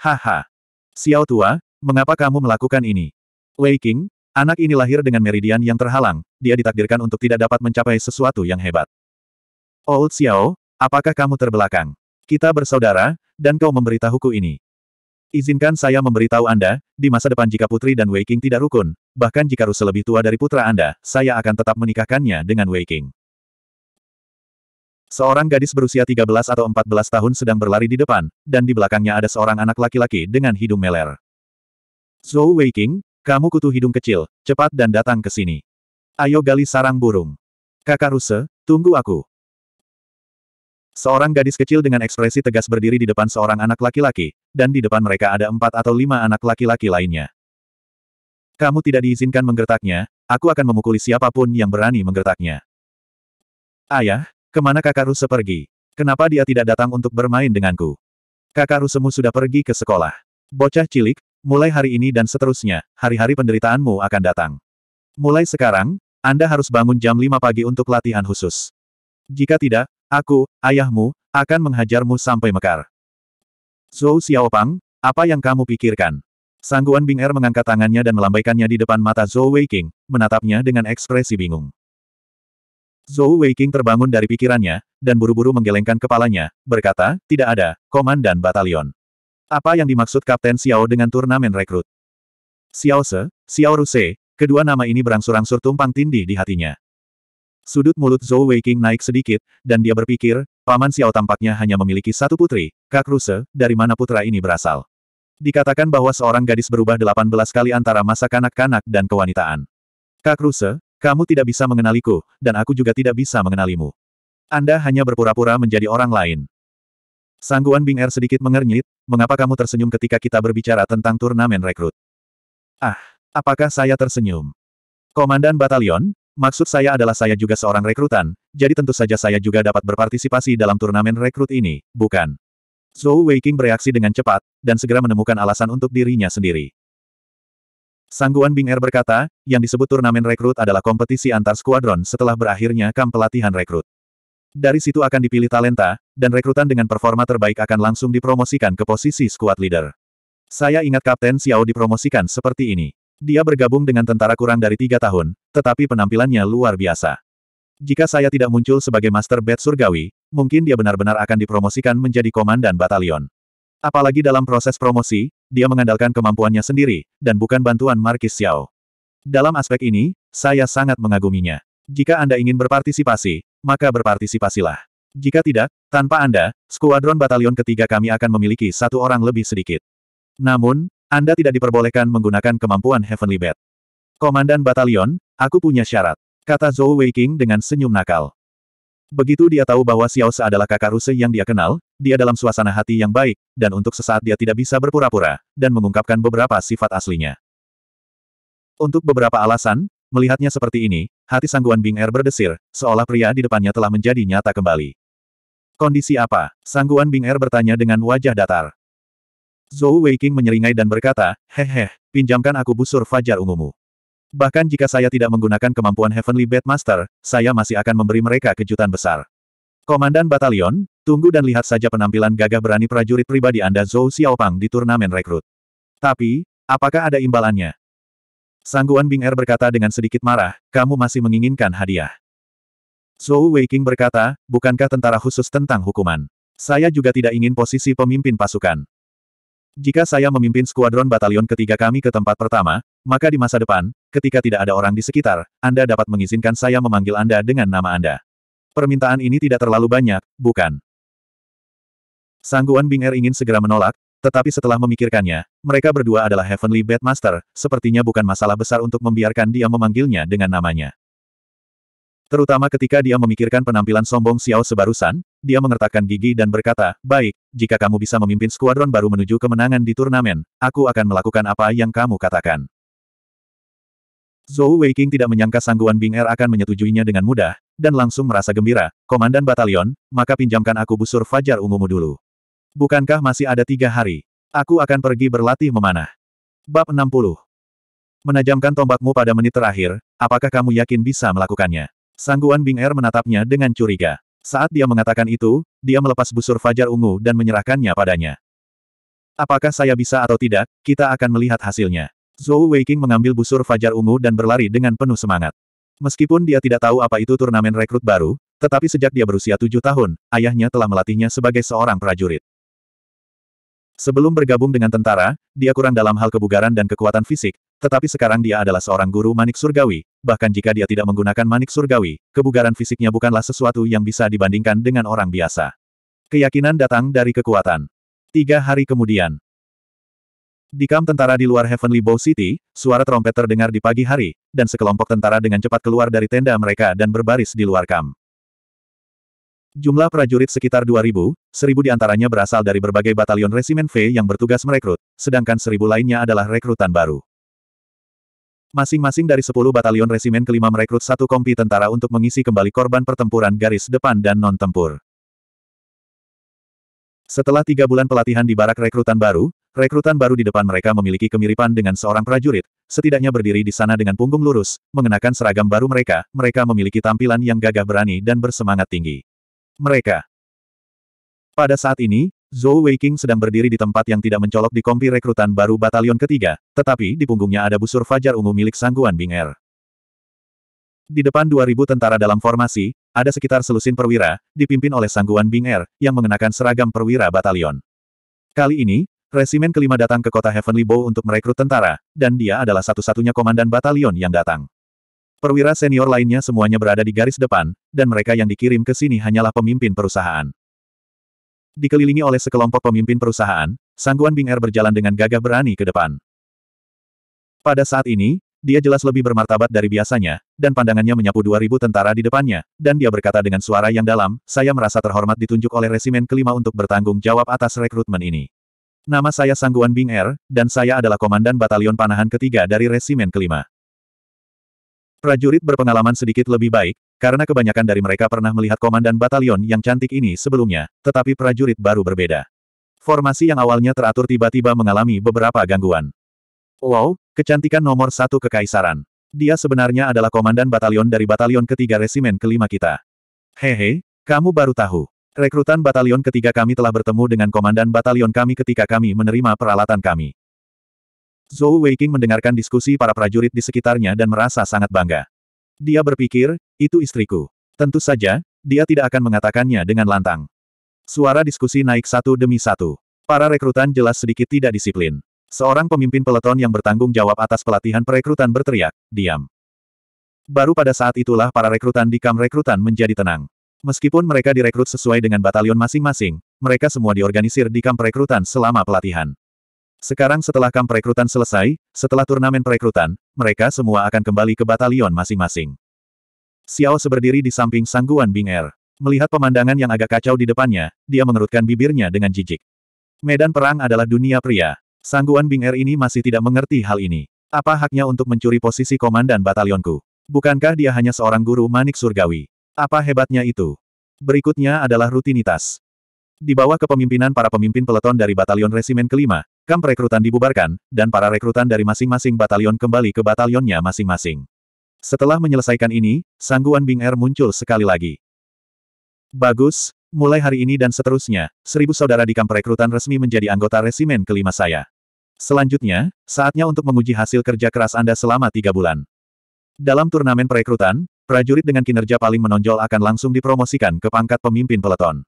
Haha. Xiao tua, mengapa kamu melakukan ini? Wei King, anak ini lahir dengan meridian yang terhalang, dia ditakdirkan untuk tidak dapat mencapai sesuatu yang hebat. Old oh, Xiao, apakah kamu terbelakang? Kita bersaudara, dan kau memberitahuku ini. Izinkan saya memberitahu Anda, di masa depan jika Putri dan Wei King tidak rukun, bahkan jika Ruse lebih tua dari putra Anda, saya akan tetap menikahkannya dengan Wei Qing. Seorang gadis berusia 13 atau 14 tahun sedang berlari di depan, dan di belakangnya ada seorang anak laki-laki dengan hidung meler. Zhou Weiqing, kamu kutu hidung kecil, cepat dan datang ke sini. Ayo gali sarang burung. Kakak Ruse, tunggu aku. Seorang gadis kecil dengan ekspresi tegas berdiri di depan seorang anak laki-laki, dan di depan mereka ada empat atau lima anak laki-laki lainnya. Kamu tidak diizinkan menggertaknya, aku akan memukuli siapapun yang berani menggertaknya. Ayah, kemana kakak Ruse pergi? Kenapa dia tidak datang untuk bermain denganku? Kakak Rusemu sudah pergi ke sekolah. Bocah cilik, mulai hari ini dan seterusnya, hari-hari penderitaanmu akan datang. Mulai sekarang, Anda harus bangun jam 5 pagi untuk latihan khusus. Jika tidak, aku, ayahmu, akan menghajarmu sampai mekar. Zhou Xiaopang, apa yang kamu pikirkan? Sangguan Bing Er mengangkat tangannya dan melambaikannya di depan mata Zhou Weiqing, menatapnya dengan ekspresi bingung. Zhou Weiqing terbangun dari pikirannya, dan buru-buru menggelengkan kepalanya, berkata, tidak ada, komandan batalion. Apa yang dimaksud Kapten Xiao dengan turnamen rekrut? Xiao Se, Xiao Ruse, kedua nama ini berangsur-angsur tumpang tindih di hatinya. Sudut mulut Zhou Weiqing naik sedikit, dan dia berpikir, Paman Xiao tampaknya hanya memiliki satu putri, Kak Ruse, dari mana putra ini berasal. Dikatakan bahwa seorang gadis berubah 18 kali antara masa kanak-kanak dan kewanitaan. Kak Ruse, kamu tidak bisa mengenaliku, dan aku juga tidak bisa mengenalimu. Anda hanya berpura-pura menjadi orang lain. Sangguan Bing Er sedikit mengernyit, mengapa kamu tersenyum ketika kita berbicara tentang turnamen rekrut? Ah, apakah saya tersenyum? Komandan batalion, maksud saya adalah saya juga seorang rekrutan, jadi tentu saja saya juga dapat berpartisipasi dalam turnamen rekrut ini, bukan? Zhou Weiqing bereaksi dengan cepat, dan segera menemukan alasan untuk dirinya sendiri. Sangguan Bing Er berkata, yang disebut turnamen rekrut adalah kompetisi antar skuadron setelah berakhirnya kamp pelatihan rekrut. Dari situ akan dipilih talenta, dan rekrutan dengan performa terbaik akan langsung dipromosikan ke posisi skuad leader. Saya ingat Kapten Xiao dipromosikan seperti ini. Dia bergabung dengan tentara kurang dari tiga tahun, tetapi penampilannya luar biasa. Jika saya tidak muncul sebagai Master Bed Surgawi, mungkin dia benar-benar akan dipromosikan menjadi komandan batalion. Apalagi dalam proses promosi, dia mengandalkan kemampuannya sendiri, dan bukan bantuan Markis Xiao. Dalam aspek ini, saya sangat mengaguminya. Jika Anda ingin berpartisipasi, maka berpartisipasilah. Jika tidak, tanpa Anda, skuadron batalion ketiga kami akan memiliki satu orang lebih sedikit. Namun, Anda tidak diperbolehkan menggunakan kemampuan Heavenly Bed. Komandan batalion, aku punya syarat. Kata Zhou Weiqing dengan senyum nakal. Begitu dia tahu bahwa Xiao Se adalah kakak Ruse yang dia kenal, dia dalam suasana hati yang baik, dan untuk sesaat dia tidak bisa berpura-pura, dan mengungkapkan beberapa sifat aslinya. Untuk beberapa alasan, melihatnya seperti ini, hati Sangguan Bing Er berdesir, seolah pria di depannya telah menjadi nyata kembali. Kondisi apa? Sangguan Bing Er bertanya dengan wajah datar. Zhou Weiqing menyeringai dan berkata, hehe, pinjamkan aku busur fajar ungumu. Bahkan jika saya tidak menggunakan kemampuan Heavenly Bed Master, saya masih akan memberi mereka kejutan besar. Komandan Batalion, tunggu dan lihat saja penampilan gagah berani prajurit pribadi Anda Zhou Xiaopang di turnamen rekrut. Tapi, apakah ada imbalannya? Sangguan Bing Er berkata dengan sedikit marah, kamu masih menginginkan hadiah. Zhou Weiqing berkata, bukankah tentara khusus tentang hukuman? Saya juga tidak ingin posisi pemimpin pasukan. Jika saya memimpin skuadron batalion ketiga kami ke tempat pertama, maka di masa depan, ketika tidak ada orang di sekitar, Anda dapat mengizinkan saya memanggil Anda dengan nama Anda. Permintaan ini tidak terlalu banyak, bukan? Sangguan Bing Er ingin segera menolak, tetapi setelah memikirkannya, mereka berdua adalah Heavenly Bad Master, sepertinya bukan masalah besar untuk membiarkan dia memanggilnya dengan namanya. Terutama ketika dia memikirkan penampilan sombong Xiao sebarusan, dia mengertakkan gigi dan berkata, Baik, jika kamu bisa memimpin skuadron baru menuju kemenangan di turnamen, aku akan melakukan apa yang kamu katakan. Zhou Weiqing tidak menyangka sangguan Bing Er akan menyetujuinya dengan mudah, dan langsung merasa gembira, Komandan Batalion, maka pinjamkan aku busur fajar ungumu dulu. Bukankah masih ada tiga hari? Aku akan pergi berlatih memanah. Bab 60 Menajamkan tombakmu pada menit terakhir, apakah kamu yakin bisa melakukannya? Sangguan Bing Er menatapnya dengan curiga. Saat dia mengatakan itu, dia melepas busur fajar ungu dan menyerahkannya padanya. Apakah saya bisa atau tidak, kita akan melihat hasilnya. Zhou Weiqing mengambil busur fajar ungu dan berlari dengan penuh semangat. Meskipun dia tidak tahu apa itu turnamen rekrut baru, tetapi sejak dia berusia tujuh tahun, ayahnya telah melatihnya sebagai seorang prajurit. Sebelum bergabung dengan tentara, dia kurang dalam hal kebugaran dan kekuatan fisik, tetapi sekarang dia adalah seorang guru manik surgawi, bahkan jika dia tidak menggunakan manik surgawi, kebugaran fisiknya bukanlah sesuatu yang bisa dibandingkan dengan orang biasa. Keyakinan datang dari kekuatan. Tiga hari kemudian. Di kamp tentara di luar Heavenly Bow City, suara trompet terdengar di pagi hari, dan sekelompok tentara dengan cepat keluar dari tenda mereka dan berbaris di luar kamp. Jumlah prajurit sekitar 2.000, 1.000 diantaranya berasal dari berbagai batalion resimen V yang bertugas merekrut, sedangkan 1.000 lainnya adalah rekrutan baru. Masing-masing dari 10 batalion resimen kelima merekrut satu kompi tentara untuk mengisi kembali korban pertempuran garis depan dan non-tempur. Setelah tiga bulan pelatihan di barak rekrutan baru, rekrutan baru di depan mereka memiliki kemiripan dengan seorang prajurit, setidaknya berdiri di sana dengan punggung lurus, mengenakan seragam baru mereka, mereka memiliki tampilan yang gagah berani dan bersemangat tinggi mereka. Pada saat ini, Zhou Weiqing sedang berdiri di tempat yang tidak mencolok di kompi rekrutan baru batalion ketiga, tetapi di punggungnya ada busur fajar ungu milik sangguan Bing Er. Di depan 2.000 tentara dalam formasi, ada sekitar selusin perwira, dipimpin oleh sangguan Bing Er, yang mengenakan seragam perwira batalion. Kali ini, Resimen kelima datang ke kota Heavenly Bow untuk merekrut tentara, dan dia adalah satu-satunya komandan batalion yang datang. Perwira senior lainnya semuanya berada di garis depan, dan mereka yang dikirim ke sini hanyalah pemimpin perusahaan. Dikelilingi oleh sekelompok pemimpin perusahaan, Sangguan Bing Er berjalan dengan gagah berani ke depan. Pada saat ini, dia jelas lebih bermartabat dari biasanya, dan pandangannya menyapu 2000 tentara di depannya, dan dia berkata dengan suara yang dalam, saya merasa terhormat ditunjuk oleh resimen kelima untuk bertanggung jawab atas rekrutmen ini. Nama saya Sangguan Bing Er, dan saya adalah Komandan Batalion Panahan Ketiga dari Resimen Kelima. Prajurit berpengalaman sedikit lebih baik, karena kebanyakan dari mereka pernah melihat komandan batalion yang cantik ini sebelumnya, tetapi prajurit baru berbeda. Formasi yang awalnya teratur tiba-tiba mengalami beberapa gangguan. Wow, kecantikan nomor satu kekaisaran. Dia sebenarnya adalah komandan batalion dari batalion ketiga resimen kelima kita. Hehe, kamu baru tahu. Rekrutan batalion ketiga kami telah bertemu dengan komandan batalion kami ketika kami menerima peralatan kami. Zhou Weiqing mendengarkan diskusi para prajurit di sekitarnya dan merasa sangat bangga. Dia berpikir, itu istriku. Tentu saja, dia tidak akan mengatakannya dengan lantang. Suara diskusi naik satu demi satu. Para rekrutan jelas sedikit tidak disiplin. Seorang pemimpin peleton yang bertanggung jawab atas pelatihan perekrutan berteriak, diam. Baru pada saat itulah para rekrutan di kam rekrutan menjadi tenang. Meskipun mereka direkrut sesuai dengan batalion masing-masing, mereka semua diorganisir di kamp rekrutan selama pelatihan. Sekarang setelah kamp perekrutan selesai, setelah turnamen perekrutan, mereka semua akan kembali ke batalion masing-masing. Xiao seberdiri di samping sangguan Bing'er, Melihat pemandangan yang agak kacau di depannya, dia mengerutkan bibirnya dengan jijik. Medan perang adalah dunia pria. Sangguan Bing'er ini masih tidak mengerti hal ini. Apa haknya untuk mencuri posisi komandan batalionku? Bukankah dia hanya seorang guru manik surgawi? Apa hebatnya itu? Berikutnya adalah rutinitas. Di bawah kepemimpinan para pemimpin peleton dari Batalion Resimen kelima, Kamp rekrutan dibubarkan, dan para rekrutan dari masing-masing batalion kembali ke batalionnya masing-masing. Setelah menyelesaikan ini, sangguan Bing Er muncul sekali lagi. Bagus, mulai hari ini dan seterusnya, seribu saudara di kamp rekrutan resmi menjadi anggota resimen kelima saya. Selanjutnya, saatnya untuk menguji hasil kerja keras Anda selama tiga bulan. Dalam turnamen perekrutan, prajurit dengan kinerja paling menonjol akan langsung dipromosikan ke pangkat pemimpin peleton.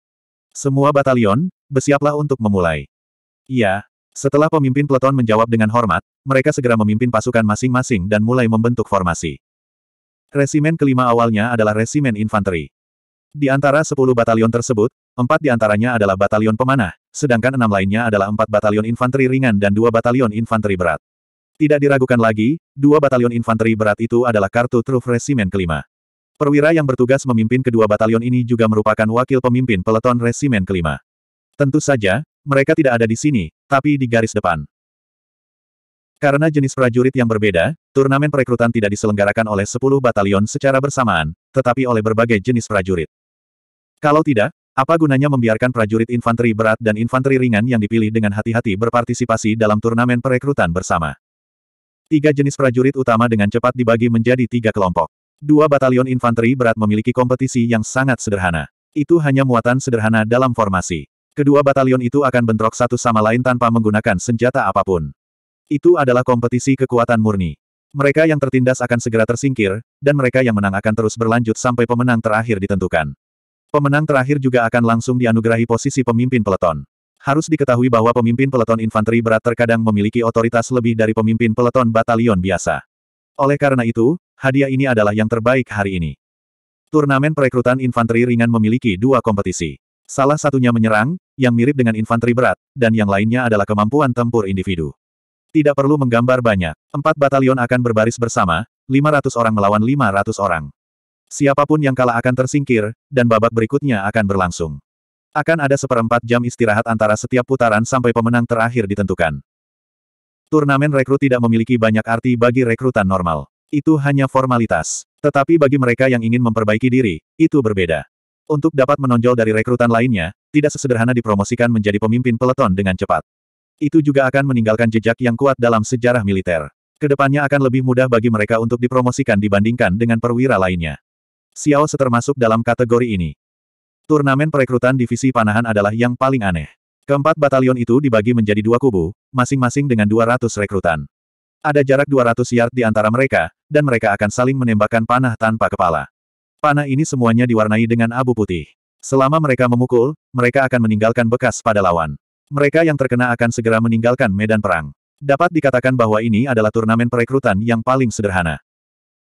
Semua batalion, bersiaplah untuk memulai. Iya, setelah pemimpin peleton menjawab dengan hormat, mereka segera memimpin pasukan masing-masing dan mulai membentuk formasi. Resimen kelima awalnya adalah resimen infanteri. Di antara sepuluh batalion tersebut, empat di antaranya adalah batalion pemanah, sedangkan enam lainnya adalah empat batalion infanteri ringan dan dua batalion infanteri berat. Tidak diragukan lagi, dua batalion infanteri berat itu adalah kartu truf resimen kelima. Perwira yang bertugas memimpin kedua batalion ini juga merupakan wakil pemimpin peleton resimen kelima. Tentu saja, mereka tidak ada di sini, tapi di garis depan. Karena jenis prajurit yang berbeda, turnamen perekrutan tidak diselenggarakan oleh 10 batalion secara bersamaan, tetapi oleh berbagai jenis prajurit. Kalau tidak, apa gunanya membiarkan prajurit infanteri berat dan infanteri ringan yang dipilih dengan hati-hati berpartisipasi dalam turnamen perekrutan bersama? Tiga jenis prajurit utama dengan cepat dibagi menjadi tiga kelompok. Dua batalion infanteri berat memiliki kompetisi yang sangat sederhana. Itu hanya muatan sederhana dalam formasi. Kedua batalion itu akan bentrok satu sama lain tanpa menggunakan senjata apapun. Itu adalah kompetisi kekuatan murni. Mereka yang tertindas akan segera tersingkir, dan mereka yang menang akan terus berlanjut sampai pemenang terakhir ditentukan. Pemenang terakhir juga akan langsung dianugerahi posisi pemimpin peleton. Harus diketahui bahwa pemimpin peleton infanteri berat terkadang memiliki otoritas lebih dari pemimpin peleton batalion biasa. Oleh karena itu, hadiah ini adalah yang terbaik hari ini. Turnamen perekrutan infanteri ringan memiliki dua kompetisi. Salah satunya menyerang, yang mirip dengan infanteri berat, dan yang lainnya adalah kemampuan tempur individu. Tidak perlu menggambar banyak. Empat batalion akan berbaris bersama, 500 orang melawan 500 orang. Siapapun yang kalah akan tersingkir, dan babak berikutnya akan berlangsung. Akan ada seperempat jam istirahat antara setiap putaran sampai pemenang terakhir ditentukan. Turnamen rekrut tidak memiliki banyak arti bagi rekrutan normal. Itu hanya formalitas. Tetapi bagi mereka yang ingin memperbaiki diri, itu berbeda. Untuk dapat menonjol dari rekrutan lainnya, tidak sesederhana dipromosikan menjadi pemimpin peleton dengan cepat. Itu juga akan meninggalkan jejak yang kuat dalam sejarah militer. Kedepannya akan lebih mudah bagi mereka untuk dipromosikan dibandingkan dengan perwira lainnya. Xiao termasuk dalam kategori ini. Turnamen perekrutan divisi panahan adalah yang paling aneh. Keempat batalion itu dibagi menjadi dua kubu, masing-masing dengan 200 rekrutan. Ada jarak 200 yard di antara mereka, dan mereka akan saling menembakkan panah tanpa kepala. Panah ini semuanya diwarnai dengan abu putih. Selama mereka memukul, mereka akan meninggalkan bekas pada lawan. Mereka yang terkena akan segera meninggalkan medan perang. Dapat dikatakan bahwa ini adalah turnamen perekrutan yang paling sederhana.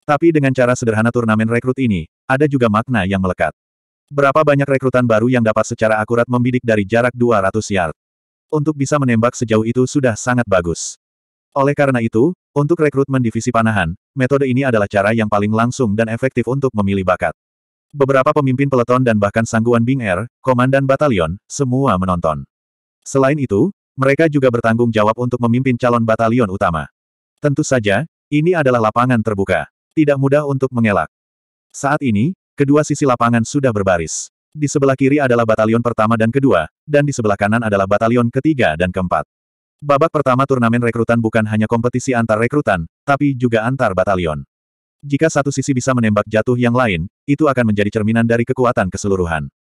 Tapi dengan cara sederhana turnamen rekrut ini, ada juga makna yang melekat. Berapa banyak rekrutan baru yang dapat secara akurat membidik dari jarak 200 yard. Untuk bisa menembak sejauh itu sudah sangat bagus. Oleh karena itu, untuk rekrutmen divisi panahan, metode ini adalah cara yang paling langsung dan efektif untuk memilih bakat. Beberapa pemimpin peleton dan bahkan sangguan Bing Air, komandan batalion, semua menonton. Selain itu, mereka juga bertanggung jawab untuk memimpin calon batalion utama. Tentu saja, ini adalah lapangan terbuka. Tidak mudah untuk mengelak. Saat ini, kedua sisi lapangan sudah berbaris. Di sebelah kiri adalah batalion pertama dan kedua, dan di sebelah kanan adalah batalion ketiga dan keempat. Babak pertama turnamen rekrutan bukan hanya kompetisi antar rekrutan, tapi juga antar batalion. Jika satu sisi bisa menembak jatuh yang lain, itu akan menjadi cerminan dari kekuatan keseluruhan.